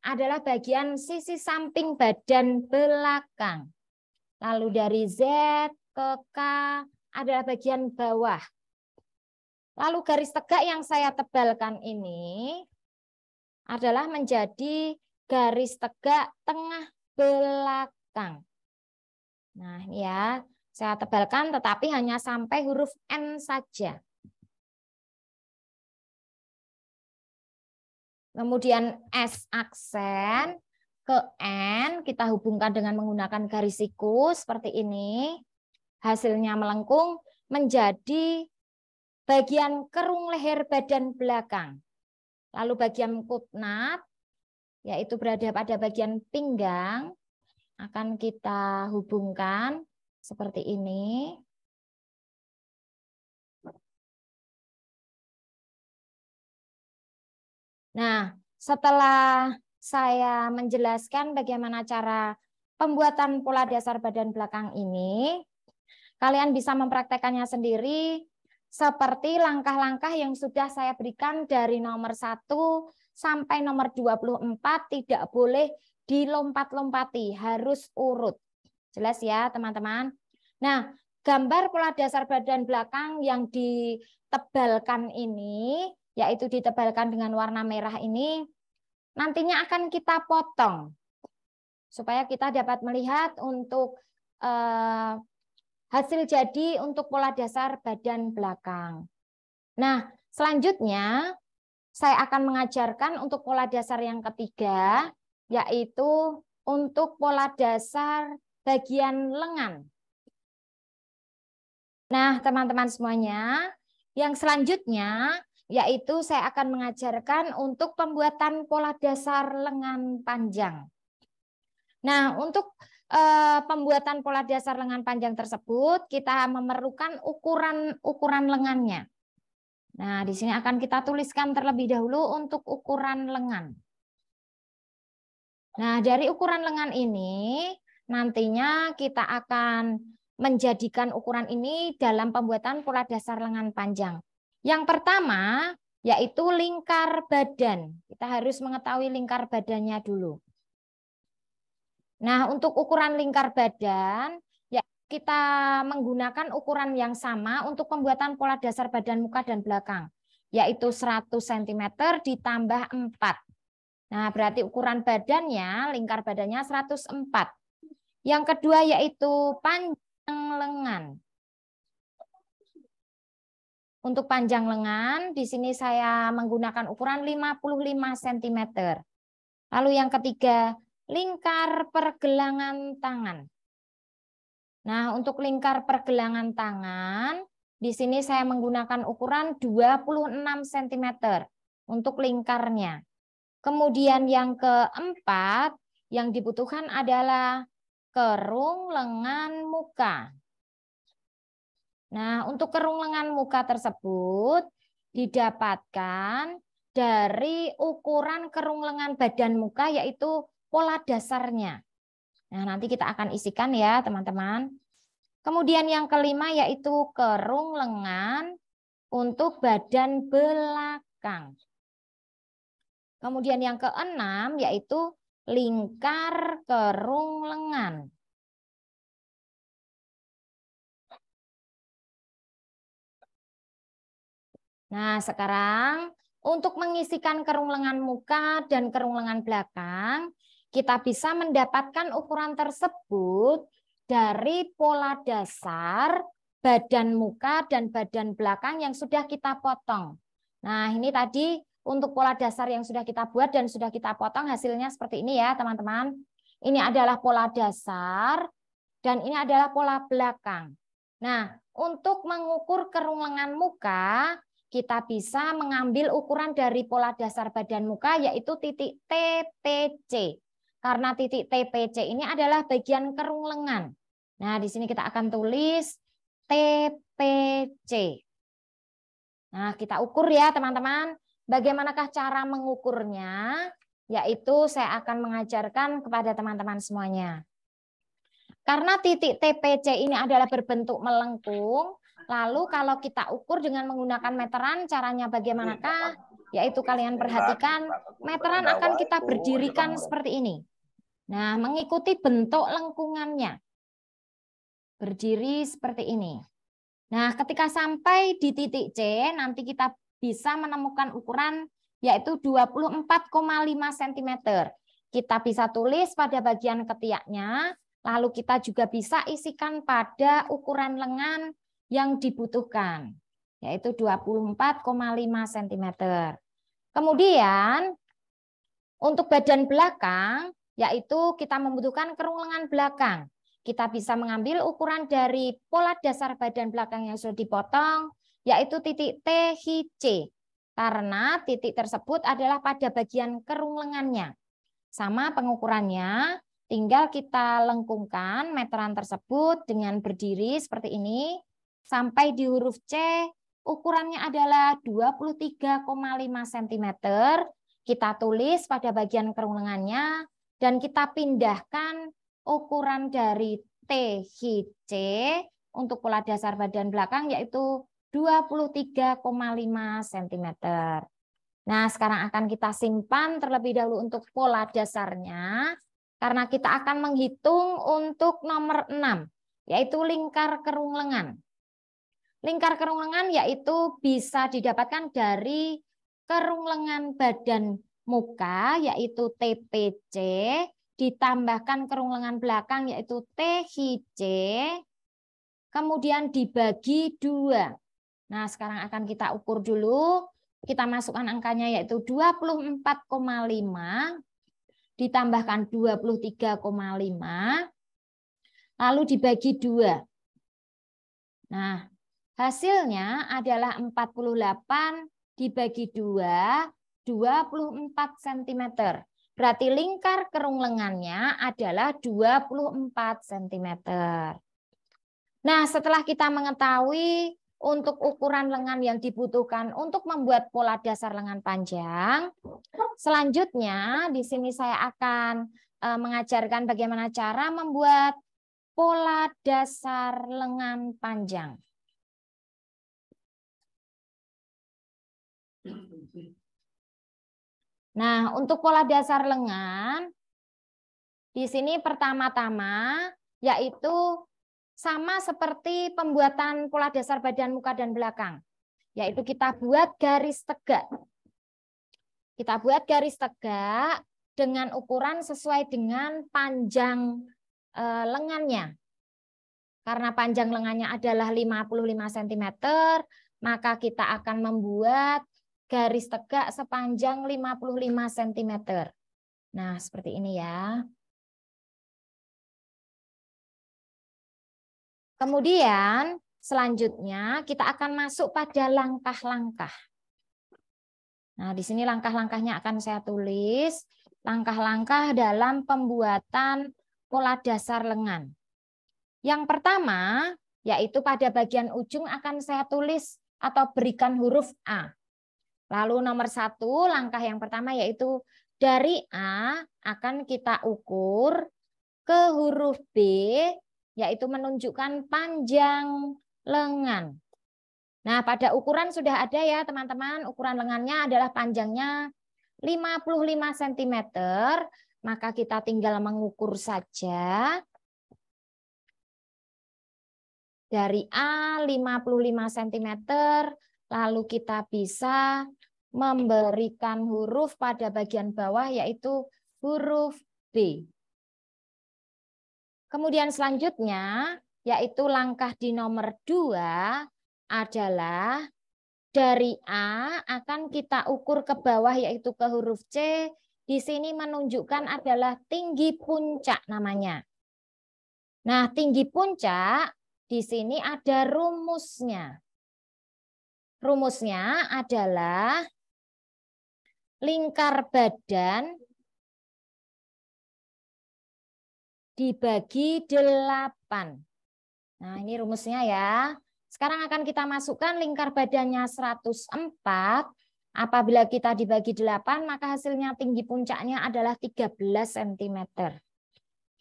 adalah bagian sisi samping badan belakang. Lalu dari Z ke K adalah bagian bawah. Lalu garis tegak yang saya tebalkan ini adalah menjadi garis tegak tengah belakang. Nah, ya. Saya tebalkan tetapi hanya sampai huruf N saja. Kemudian S aksen ke N kita hubungkan dengan menggunakan garis siku seperti ini. Hasilnya melengkung menjadi bagian kerung leher badan belakang. Lalu bagian kutnat, yaitu berada pada bagian pinggang, akan kita hubungkan seperti ini. Nah, setelah saya menjelaskan bagaimana cara pembuatan pola dasar badan belakang ini, kalian bisa mempraktekannya sendiri seperti langkah-langkah yang sudah saya berikan dari nomor 1 sampai nomor 24 tidak boleh dilompat-lompati, harus urut. Jelas ya, teman-teman? Nah, gambar pola dasar badan belakang yang ditebalkan ini, yaitu ditebalkan dengan warna merah ini, nantinya akan kita potong. Supaya kita dapat melihat untuk eh, hasil jadi untuk pola dasar badan belakang. Nah, selanjutnya saya akan mengajarkan untuk pola dasar yang ketiga, yaitu untuk pola dasar bagian lengan. Nah, teman-teman semuanya, yang selanjutnya yaitu saya akan mengajarkan untuk pembuatan pola dasar lengan panjang. Nah, untuk eh, pembuatan pola dasar lengan panjang tersebut, kita memerlukan ukuran-ukuran lengannya. Nah, di sini akan kita tuliskan terlebih dahulu untuk ukuran lengan. Nah, dari ukuran lengan ini nantinya kita akan menjadikan ukuran ini dalam pembuatan pola dasar lengan panjang. Yang pertama yaitu lingkar badan. Kita harus mengetahui lingkar badannya dulu. Nah, untuk ukuran lingkar badan, ya kita menggunakan ukuran yang sama untuk pembuatan pola dasar badan muka dan belakang, yaitu 100 cm ditambah 4. Nah, berarti ukuran badannya, lingkar badannya 104. Yang kedua yaitu panjang lengan. Untuk panjang lengan, di sini saya menggunakan ukuran 55 cm. Lalu yang ketiga, lingkar pergelangan tangan. Nah, untuk lingkar pergelangan tangan, di sini saya menggunakan ukuran 26 cm untuk lingkarnya. Kemudian yang keempat, yang dibutuhkan adalah kerung lengan muka. Nah, untuk kerung lengan muka tersebut didapatkan dari ukuran kerung lengan badan muka yaitu pola dasarnya. Nah, nanti kita akan isikan ya, teman-teman. Kemudian yang kelima yaitu kerung lengan untuk badan belakang. Kemudian yang keenam yaitu lingkar kerung lengan. Nah, sekarang untuk mengisikan kerung lengan muka dan kerung lengan belakang, kita bisa mendapatkan ukuran tersebut dari pola dasar badan muka dan badan belakang yang sudah kita potong. Nah, ini tadi untuk pola dasar yang sudah kita buat dan sudah kita potong hasilnya seperti ini ya teman-teman. Ini adalah pola dasar dan ini adalah pola belakang. Nah, untuk mengukur kerung lengan muka, kita bisa mengambil ukuran dari pola dasar badan muka yaitu titik TPC. Karena titik TPC ini adalah bagian kerung lengan. Nah, di sini kita akan tulis TPC. Nah, kita ukur ya teman-teman. Bagaimanakah cara mengukurnya? Yaitu saya akan mengajarkan kepada teman-teman semuanya. Karena titik TPC ini adalah berbentuk melengkung, lalu kalau kita ukur dengan menggunakan meteran, caranya bagaimanakah? Yaitu kalian perhatikan, meteran akan kita berdirikan seperti ini. Nah, mengikuti bentuk lengkungannya. Berdiri seperti ini. Nah, ketika sampai di titik C, nanti kita bisa menemukan ukuran yaitu 24,5 cm. Kita bisa tulis pada bagian ketiaknya, lalu kita juga bisa isikan pada ukuran lengan yang dibutuhkan, yaitu 24,5 cm. Kemudian, untuk badan belakang, yaitu kita membutuhkan kerung lengan belakang. Kita bisa mengambil ukuran dari pola dasar badan belakang yang sudah dipotong, yaitu titik T, C. Karena titik tersebut adalah pada bagian kerung lengannya. Sama pengukurannya, tinggal kita lengkungkan meteran tersebut dengan berdiri seperti ini. Sampai di huruf C, ukurannya adalah 23,5 cm. Kita tulis pada bagian kerung lengannya dan kita pindahkan ukuran dari T, untuk pola dasar badan belakang yaitu 23,5 cm. Nah, sekarang akan kita simpan terlebih dahulu untuk pola dasarnya, karena kita akan menghitung untuk nomor 6, yaitu lingkar kerung lengan. Lingkar kerung lengan yaitu bisa didapatkan dari kerung lengan badan muka, yaitu TPC, ditambahkan kerung lengan belakang, yaitu THC, kemudian dibagi dua. Nah, sekarang akan kita ukur dulu. Kita masukkan angkanya yaitu 24,5 ditambahkan 23,5 lalu dibagi 2. Nah, hasilnya adalah 48 dibagi 2 24 cm. Berarti lingkar kerung lengannya adalah 24 cm. Nah, setelah kita mengetahui untuk ukuran lengan yang dibutuhkan untuk membuat pola dasar lengan panjang. Selanjutnya, di sini saya akan e, mengajarkan bagaimana cara membuat pola dasar lengan panjang. Nah, untuk pola dasar lengan, di sini pertama-tama yaitu sama seperti pembuatan pola dasar badan muka dan belakang, yaitu iya. kita buat garis tegak. Kita buat garis tegak dengan ukuran sesuai dengan panjang eh, lengannya. Karena panjang lengannya adalah 55 cm, maka kita akan membuat garis tegak sepanjang 55 cm. Nah, seperti ini ya. Kemudian selanjutnya kita akan masuk pada langkah-langkah. Nah, di sini langkah-langkahnya akan saya tulis. Langkah-langkah dalam pembuatan pola dasar lengan. Yang pertama, yaitu pada bagian ujung akan saya tulis atau berikan huruf A. Lalu nomor satu, langkah yang pertama yaitu dari A akan kita ukur ke huruf B yaitu menunjukkan panjang lengan. Nah, pada ukuran sudah ada ya teman-teman, ukuran lengannya adalah panjangnya 55 cm, maka kita tinggal mengukur saja. Dari A 55 cm, lalu kita bisa memberikan huruf pada bagian bawah yaitu huruf B. Kemudian selanjutnya, yaitu langkah di nomor dua adalah dari A akan kita ukur ke bawah yaitu ke huruf C. Di sini menunjukkan adalah tinggi puncak namanya. Nah, tinggi puncak di sini ada rumusnya. Rumusnya adalah lingkar badan dibagi 8. Nah, ini rumusnya ya. Sekarang akan kita masukkan lingkar badannya 104. Apabila kita dibagi 8, maka hasilnya tinggi puncaknya adalah 13 cm.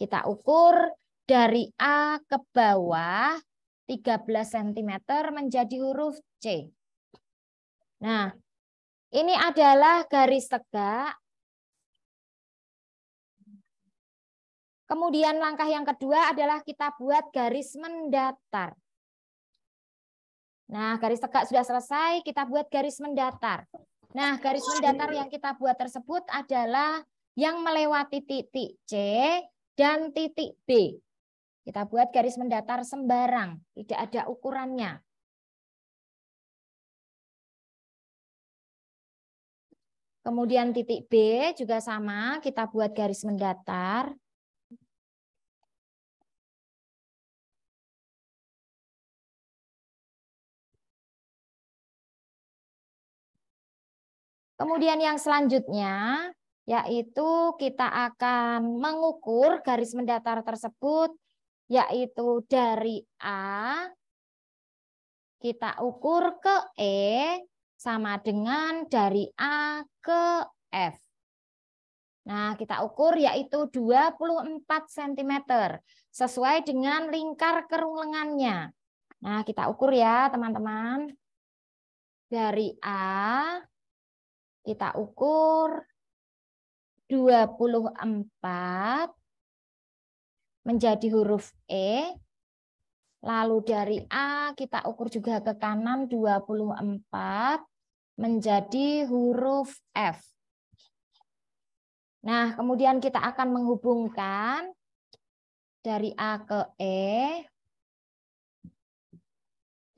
Kita ukur dari A ke bawah 13 cm menjadi huruf C. Nah, ini adalah garis tegak Kemudian langkah yang kedua adalah kita buat garis mendatar. Nah, garis tegak sudah selesai, kita buat garis mendatar. Nah, garis mendatar yang kita buat tersebut adalah yang melewati titik C dan titik B. Kita buat garis mendatar sembarang, tidak ada ukurannya. Kemudian titik B juga sama, kita buat garis mendatar. Kemudian yang selanjutnya yaitu kita akan mengukur garis mendatar tersebut yaitu dari A kita ukur ke E sama dengan dari A ke F. Nah, kita ukur yaitu 24 cm sesuai dengan lingkar kerung lengannya. Nah, kita ukur ya, teman-teman. Dari A kita ukur 24 menjadi huruf E. Lalu dari A kita ukur juga ke kanan 24 menjadi huruf F. Nah, kemudian kita akan menghubungkan dari A ke E.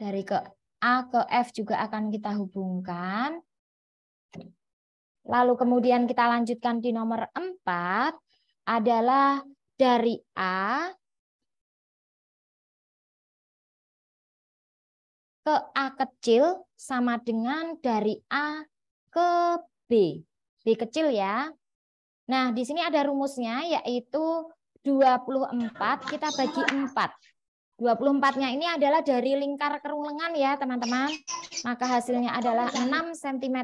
Dari ke A ke F juga akan kita hubungkan. Lalu kemudian kita lanjutkan di nomor 4 adalah dari A ke A kecil sama dengan dari A ke B. B kecil ya. Nah, di sini ada rumusnya yaitu 24 kita bagi 4. 24-nya ini adalah dari lingkar kerung lengan ya, teman-teman. Maka hasilnya adalah 6 cm.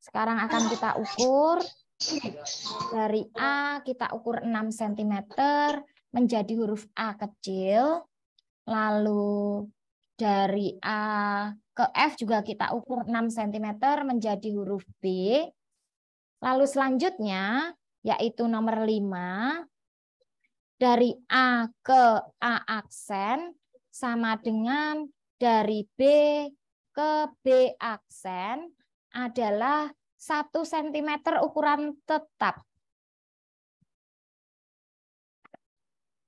Sekarang akan kita ukur dari A kita ukur 6 cm menjadi huruf A kecil. Lalu dari A ke F juga kita ukur 6 cm menjadi huruf B. Lalu selanjutnya yaitu nomor 5 dari A ke A aksen sama dengan dari B ke B aksen adalah 1 cm ukuran tetap.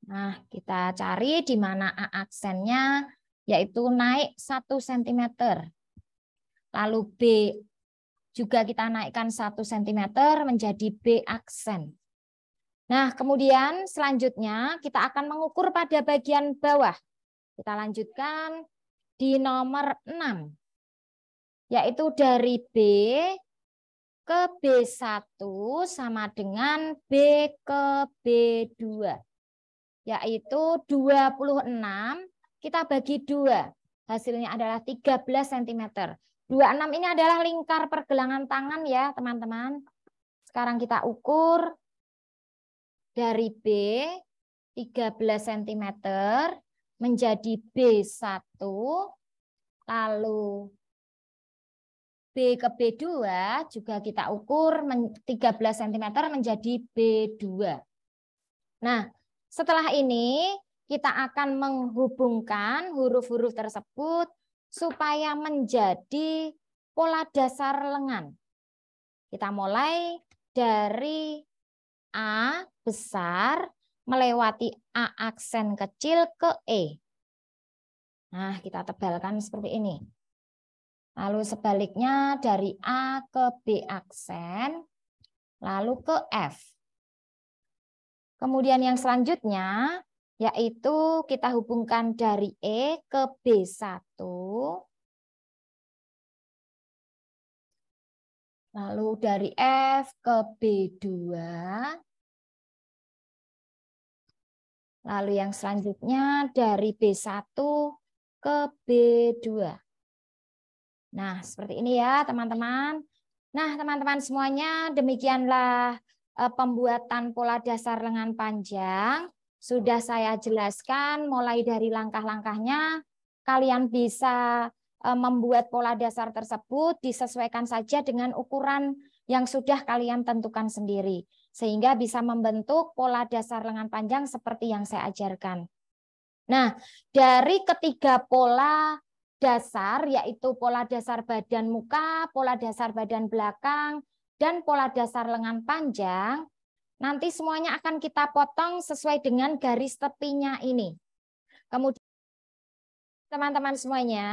Nah, kita cari di mana A aksennya, yaitu naik 1 cm. Lalu B juga kita naikkan 1 cm menjadi B aksen. Nah, kemudian selanjutnya kita akan mengukur pada bagian bawah. Kita lanjutkan di nomor 6 yaitu dari B ke B1 sama dengan B ke B2, yaitu 26 kita bagi 2, hasilnya adalah 13 cm. 26 ini adalah lingkar pergelangan tangan ya teman-teman. Sekarang kita ukur dari B 13 cm menjadi B1 lalu B ke B2 juga kita ukur 13 cm menjadi B2. Nah, setelah ini kita akan menghubungkan huruf-huruf tersebut supaya menjadi pola dasar lengan. Kita mulai dari A besar melewati A aksen kecil ke E. Nah, kita tebalkan seperti ini. Lalu sebaliknya dari A ke B aksen, lalu ke F. Kemudian yang selanjutnya yaitu kita hubungkan dari E ke B1. Lalu dari F ke B2. Lalu yang selanjutnya dari B1 ke B2. Nah, seperti ini ya teman-teman. Nah, teman-teman semuanya demikianlah eh, pembuatan pola dasar lengan panjang. Sudah saya jelaskan mulai dari langkah-langkahnya. Kalian bisa eh, membuat pola dasar tersebut disesuaikan saja dengan ukuran yang sudah kalian tentukan sendiri. Sehingga bisa membentuk pola dasar lengan panjang seperti yang saya ajarkan. Nah, dari ketiga pola dasar yaitu pola dasar badan muka, pola dasar badan belakang, dan pola dasar lengan panjang, nanti semuanya akan kita potong sesuai dengan garis tepinya ini. Kemudian teman-teman semuanya,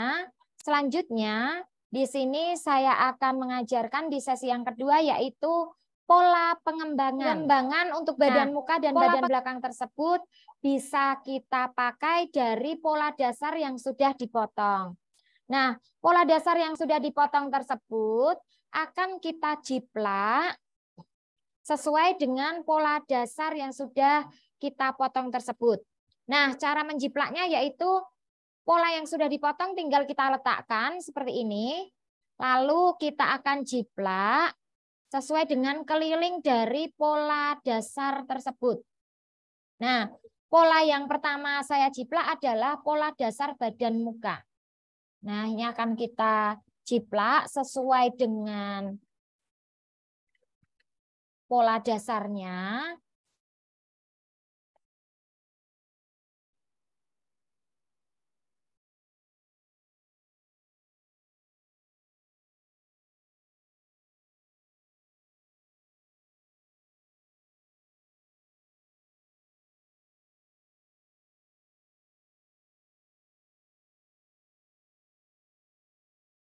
selanjutnya di sini saya akan mengajarkan di sesi yang kedua yaitu pola pengembangan, pengembangan untuk nah, badan nah, muka dan badan belakang tersebut bisa kita pakai dari pola dasar yang sudah dipotong. Nah, pola dasar yang sudah dipotong tersebut akan kita jiplak sesuai dengan pola dasar yang sudah kita potong tersebut. Nah, cara menjiplaknya yaitu pola yang sudah dipotong tinggal kita letakkan seperti ini. Lalu kita akan jiplak sesuai dengan keliling dari pola dasar tersebut. Nah, pola yang pertama saya jiplak adalah pola dasar badan muka. Nah, ini akan kita jiplak sesuai dengan pola dasarnya.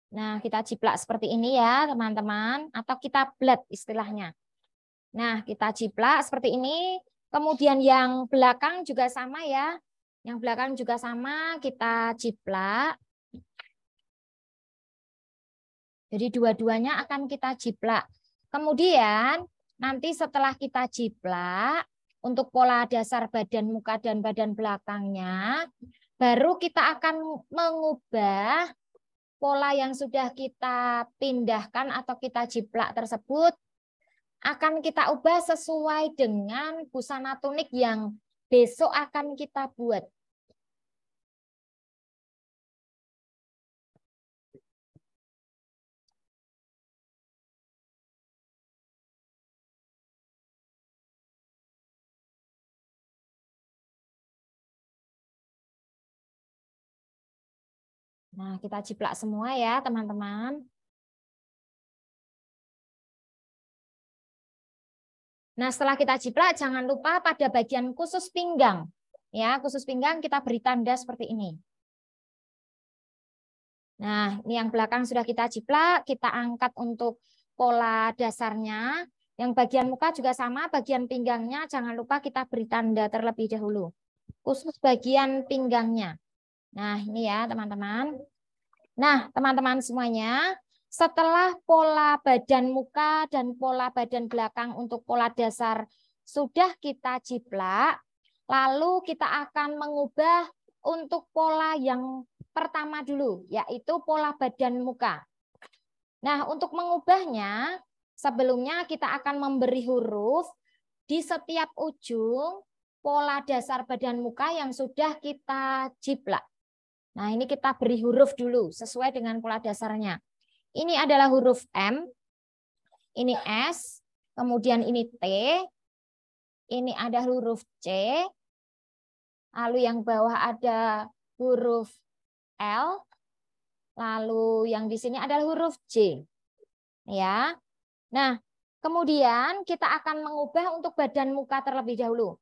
Nah, kita jiplak seperti ini ya, teman-teman, atau kita blat istilahnya. Nah, kita jiplak seperti ini, kemudian yang belakang juga sama ya. Yang belakang juga sama, kita jiplak. Jadi dua-duanya akan kita jiplak. Kemudian nanti setelah kita jiplak, untuk pola dasar badan muka dan badan belakangnya, baru kita akan mengubah pola yang sudah kita pindahkan atau kita jiplak tersebut akan kita ubah sesuai dengan busana tunik yang besok akan kita buat. Nah, kita ciplak semua ya, teman-teman. Nah, setelah kita ciplak, jangan lupa pada bagian khusus pinggang. Ya, khusus pinggang kita beri tanda seperti ini. Nah, ini yang belakang sudah kita ciplak, kita angkat untuk pola dasarnya. Yang bagian muka juga sama, bagian pinggangnya jangan lupa kita beri tanda terlebih dahulu. Khusus bagian pinggangnya. Nah, ini ya teman-teman. Nah, teman-teman semuanya, setelah pola badan muka dan pola badan belakang untuk pola dasar sudah kita jiplak, lalu kita akan mengubah untuk pola yang pertama dulu, yaitu pola badan muka. Nah, untuk mengubahnya, sebelumnya kita akan memberi huruf di setiap ujung pola dasar badan muka yang sudah kita jiplak. Nah, ini kita beri huruf dulu sesuai dengan pola dasarnya. Ini adalah huruf M, ini S, kemudian ini T, ini ada huruf C, lalu yang bawah ada huruf L, lalu yang di sini adalah huruf J. Ya. Nah, kemudian kita akan mengubah untuk badan muka terlebih dahulu.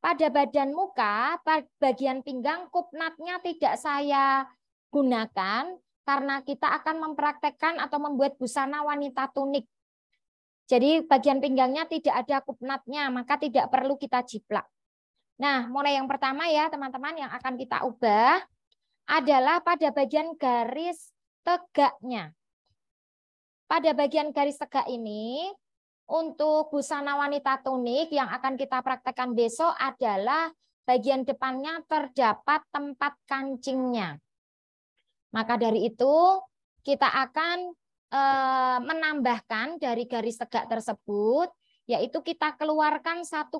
Pada badan muka, bagian pinggang kupnatnya tidak saya gunakan karena kita akan mempraktekkan atau membuat busana wanita tunik. Jadi bagian pinggangnya tidak ada kupnatnya, maka tidak perlu kita jiplak. Nah, mulai yang pertama ya teman-teman yang akan kita ubah adalah pada bagian garis tegaknya. Pada bagian garis tegak ini, untuk busana wanita tunik yang akan kita praktekkan besok adalah bagian depannya terdapat tempat kancingnya. Maka dari itu kita akan eh, menambahkan dari garis tegak tersebut, yaitu kita keluarkan 1,5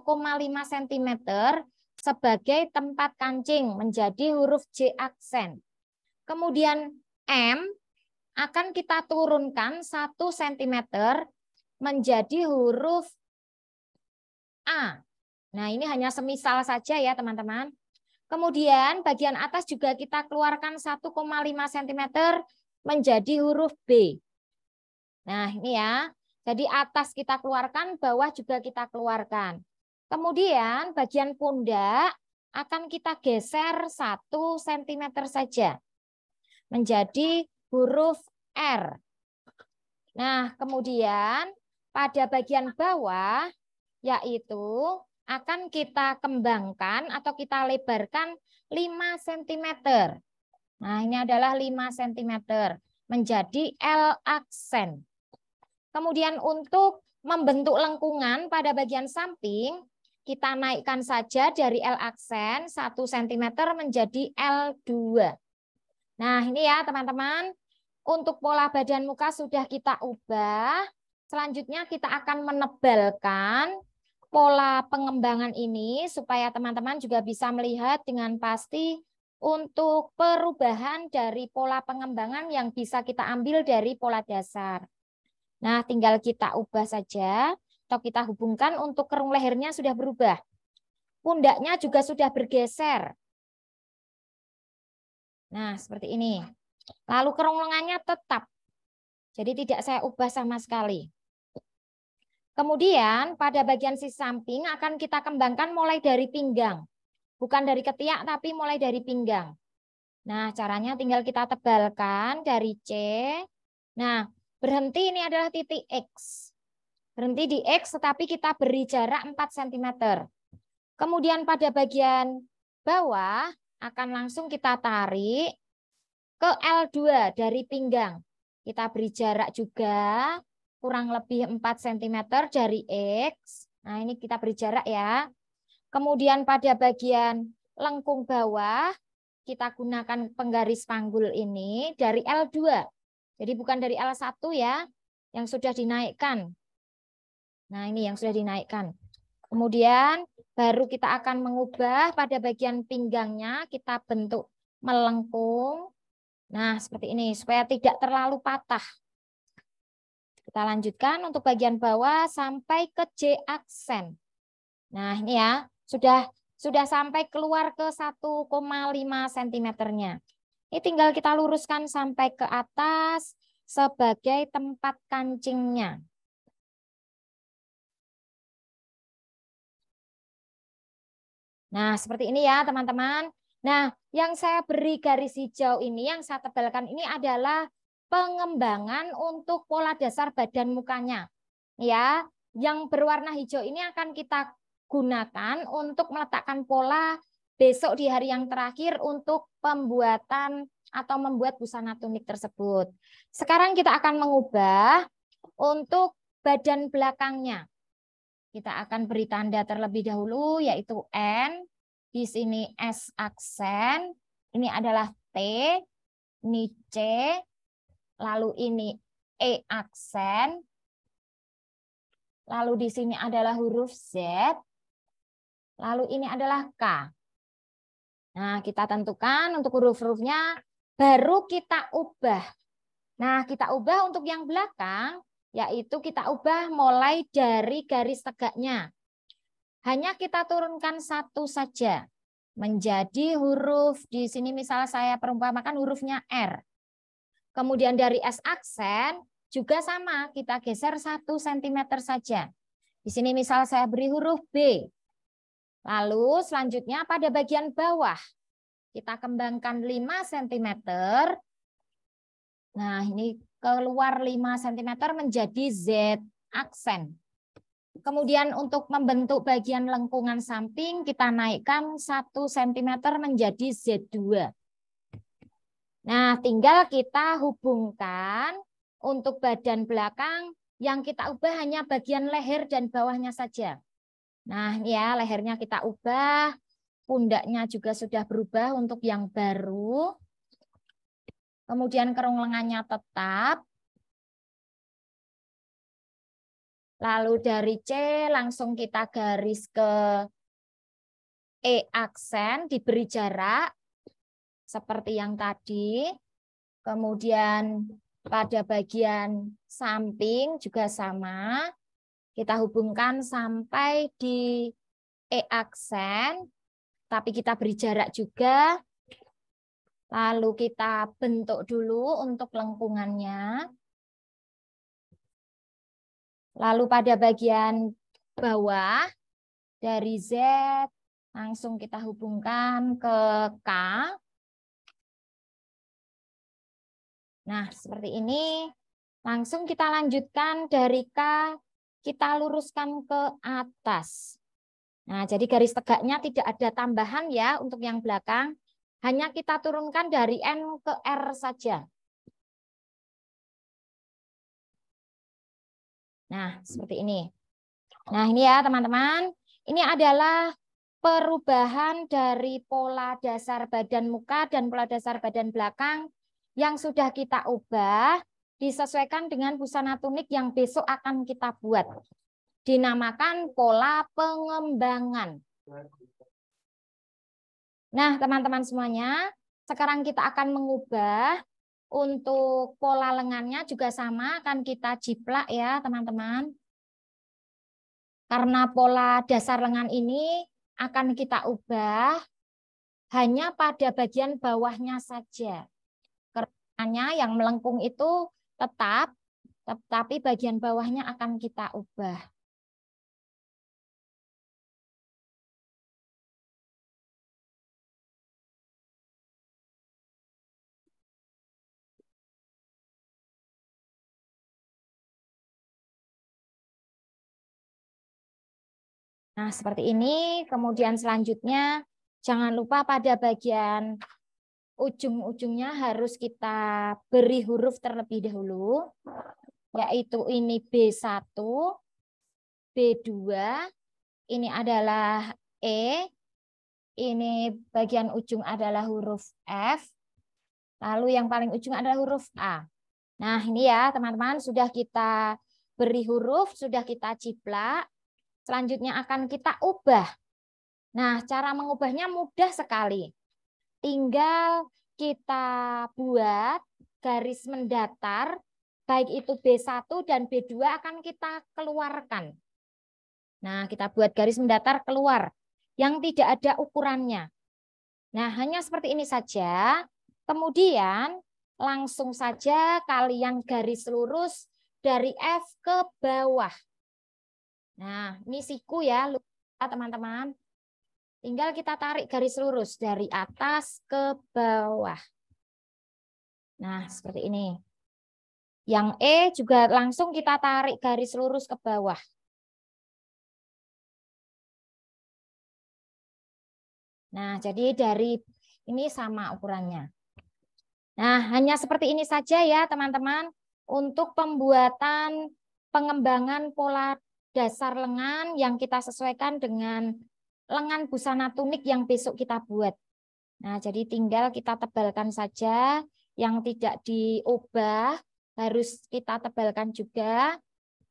cm sebagai tempat kancing menjadi huruf J aksen. Kemudian M akan kita turunkan 1 cm menjadi huruf A. Nah, ini hanya semisal saja ya, teman-teman. Kemudian bagian atas juga kita keluarkan 1,5 cm menjadi huruf B. Nah, ini ya. Jadi atas kita keluarkan, bawah juga kita keluarkan. Kemudian bagian pundak akan kita geser 1 cm saja menjadi huruf R. Nah, kemudian pada bagian bawah yaitu akan kita kembangkan atau kita lebarkan 5 cm. Nah, ini adalah 5 cm menjadi L aksen. Kemudian untuk membentuk lengkungan pada bagian samping, kita naikkan saja dari L aksen 1 cm menjadi L2. Nah, ini ya teman-teman, untuk pola badan muka sudah kita ubah. Selanjutnya kita akan menebalkan pola pengembangan ini supaya teman-teman juga bisa melihat dengan pasti untuk perubahan dari pola pengembangan yang bisa kita ambil dari pola dasar. Nah, tinggal kita ubah saja atau kita hubungkan untuk kerung lehernya sudah berubah. Pundaknya juga sudah bergeser. Nah, seperti ini. Lalu kerung lengannya tetap. Jadi tidak saya ubah sama sekali. Kemudian pada bagian sisi samping akan kita kembangkan mulai dari pinggang. Bukan dari ketiak tapi mulai dari pinggang. Nah, caranya tinggal kita tebalkan dari C. Nah, berhenti ini adalah titik X. Berhenti di X tetapi kita beri jarak 4 cm. Kemudian pada bagian bawah akan langsung kita tarik ke L2 dari pinggang. Kita beri jarak juga kurang lebih 4 cm dari X. Nah, ini kita beri jarak ya. Kemudian pada bagian lengkung bawah, kita gunakan penggaris panggul ini dari L2. Jadi bukan dari L1 ya, yang sudah dinaikkan. Nah, ini yang sudah dinaikkan. Kemudian baru kita akan mengubah pada bagian pinggangnya, kita bentuk melengkung. Nah, seperti ini, supaya tidak terlalu patah. Kita lanjutkan untuk bagian bawah sampai ke C aksen. Nah, ini ya, sudah sudah sampai keluar ke 1,5 cm-nya. Ini tinggal kita luruskan sampai ke atas sebagai tempat kancingnya. Nah, seperti ini ya teman-teman. Nah, yang saya beri garis hijau ini, yang saya tebalkan ini adalah pengembangan untuk pola dasar badan mukanya. Ya, yang berwarna hijau ini akan kita gunakan untuk meletakkan pola besok di hari yang terakhir untuk pembuatan atau membuat busana tunik tersebut. Sekarang kita akan mengubah untuk badan belakangnya. Kita akan beri tanda terlebih dahulu yaitu N, di sini S aksen, ini adalah T, ini C, lalu ini E aksen, lalu di sini adalah huruf Z, lalu ini adalah K. Nah, kita tentukan untuk huruf-hurufnya, baru kita ubah. Nah, kita ubah untuk yang belakang, yaitu kita ubah mulai dari garis tegaknya. Hanya kita turunkan satu saja, menjadi huruf, di sini misalnya saya perumpamakan hurufnya R. Kemudian dari S aksen juga sama, kita geser 1 cm saja. Di sini misal saya beri huruf B. Lalu selanjutnya pada bagian bawah, kita kembangkan 5 cm. Nah, ini keluar 5 cm menjadi Z aksen. Kemudian untuk membentuk bagian lengkungan samping, kita naikkan 1 cm menjadi Z2. Nah, tinggal kita hubungkan untuk badan belakang yang kita ubah hanya bagian leher dan bawahnya saja. Nah, ya lehernya kita ubah, pundaknya juga sudah berubah untuk yang baru. Kemudian kerung lengannya tetap, Lalu dari C langsung kita garis ke E aksen, diberi jarak seperti yang tadi. Kemudian pada bagian samping juga sama. Kita hubungkan sampai di E aksen, tapi kita beri jarak juga. Lalu kita bentuk dulu untuk lengkungannya. Lalu pada bagian bawah dari Z langsung kita hubungkan ke K Nah, seperti ini. Langsung kita lanjutkan dari K, kita luruskan ke atas. Nah, jadi garis tegaknya tidak ada tambahan ya untuk yang belakang. Hanya kita turunkan dari N ke R saja. Nah, seperti ini. Nah, ini ya teman-teman. Ini adalah perubahan dari pola dasar badan muka dan pola dasar badan belakang yang sudah kita ubah disesuaikan dengan busana tunik yang besok akan kita buat. Dinamakan pola pengembangan. Nah, teman-teman semuanya, sekarang kita akan mengubah untuk pola lengannya juga sama akan kita jiplak ya, teman-teman. Karena pola dasar lengan ini akan kita ubah hanya pada bagian bawahnya saja. Hanya yang melengkung itu tetap, tetapi bagian bawahnya akan kita ubah. Nah, seperti ini. Kemudian selanjutnya, jangan lupa pada bagian ujung-ujungnya harus kita beri huruf terlebih dahulu, yaitu ini B1, B2, ini adalah E, ini bagian ujung adalah huruf F, lalu yang paling ujung adalah huruf A. Nah ini ya teman-teman, sudah kita beri huruf, sudah kita ciplak, selanjutnya akan kita ubah. Nah cara mengubahnya mudah sekali. Tinggal kita buat garis mendatar, baik itu B1 dan B2 akan kita keluarkan. Nah, kita buat garis mendatar keluar yang tidak ada ukurannya. Nah, hanya seperti ini saja. Kemudian langsung saja kalian garis lurus dari F ke bawah. Nah, ini siku ya, teman-teman. Tinggal kita tarik garis lurus dari atas ke bawah. Nah, seperti ini. Yang E juga langsung kita tarik garis lurus ke bawah. Nah, jadi dari ini sama ukurannya. Nah, hanya seperti ini saja ya teman-teman untuk pembuatan pengembangan pola dasar lengan yang kita sesuaikan dengan lengan busana tunik yang besok kita buat. Nah, jadi tinggal kita tebalkan saja yang tidak diubah harus kita tebalkan juga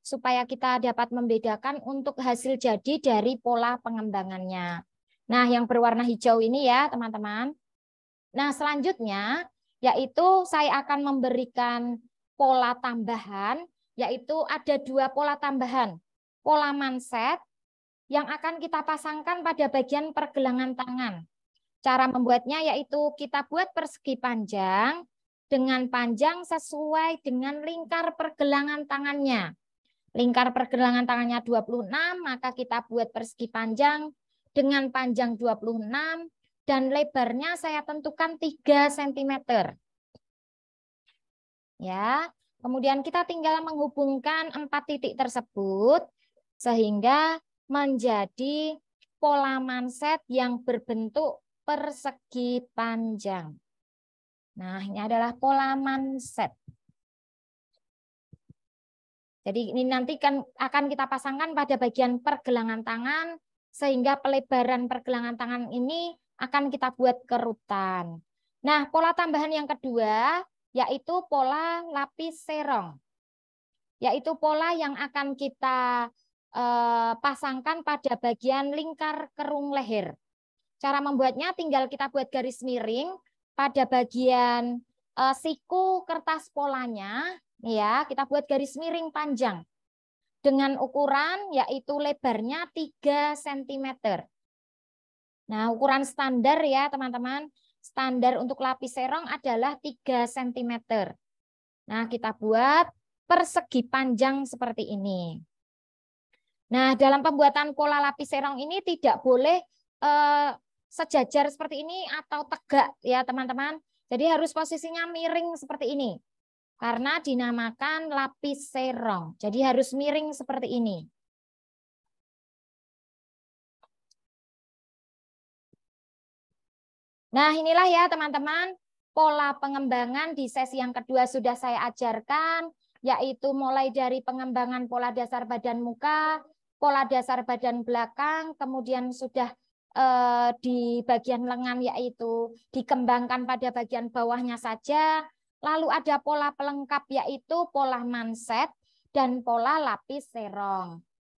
supaya kita dapat membedakan untuk hasil jadi dari pola pengembangannya. Nah, yang berwarna hijau ini ya, teman-teman. Nah, selanjutnya yaitu saya akan memberikan pola tambahan, yaitu ada dua pola tambahan, pola manset yang akan kita pasangkan pada bagian pergelangan tangan. Cara membuatnya yaitu kita buat persegi panjang dengan panjang sesuai dengan lingkar pergelangan tangannya. Lingkar pergelangan tangannya 26, maka kita buat persegi panjang dengan panjang 26 dan lebarnya saya tentukan 3 cm. Ya. Kemudian kita tinggal menghubungkan empat titik tersebut sehingga menjadi pola manset yang berbentuk persegi panjang. Nah, ini adalah pola manset. Jadi ini nanti kan akan kita pasangkan pada bagian pergelangan tangan sehingga pelebaran pergelangan tangan ini akan kita buat kerutan. Nah, pola tambahan yang kedua yaitu pola lapis serong. Yaitu pola yang akan kita Eh, pasangkan pada bagian lingkar kerung leher. Cara membuatnya tinggal kita buat garis miring pada bagian eh, siku kertas polanya, ya kita buat garis miring panjang dengan ukuran yaitu lebarnya 3 cm. Nah, ukuran standar ya teman-teman. Standar untuk lapis serong adalah 3 cm. Nah, kita buat persegi panjang seperti ini. Nah, dalam pembuatan pola lapis serong ini tidak boleh eh, sejajar seperti ini atau tegak ya teman-teman. Jadi harus posisinya miring seperti ini. Karena dinamakan lapis serong. Jadi harus miring seperti ini. Nah, inilah ya teman-teman pola pengembangan di sesi yang kedua sudah saya ajarkan, yaitu mulai dari pengembangan pola dasar badan muka, pola dasar badan belakang, kemudian sudah eh, di bagian lengan yaitu dikembangkan pada bagian bawahnya saja, lalu ada pola pelengkap yaitu pola manset dan pola lapis serong.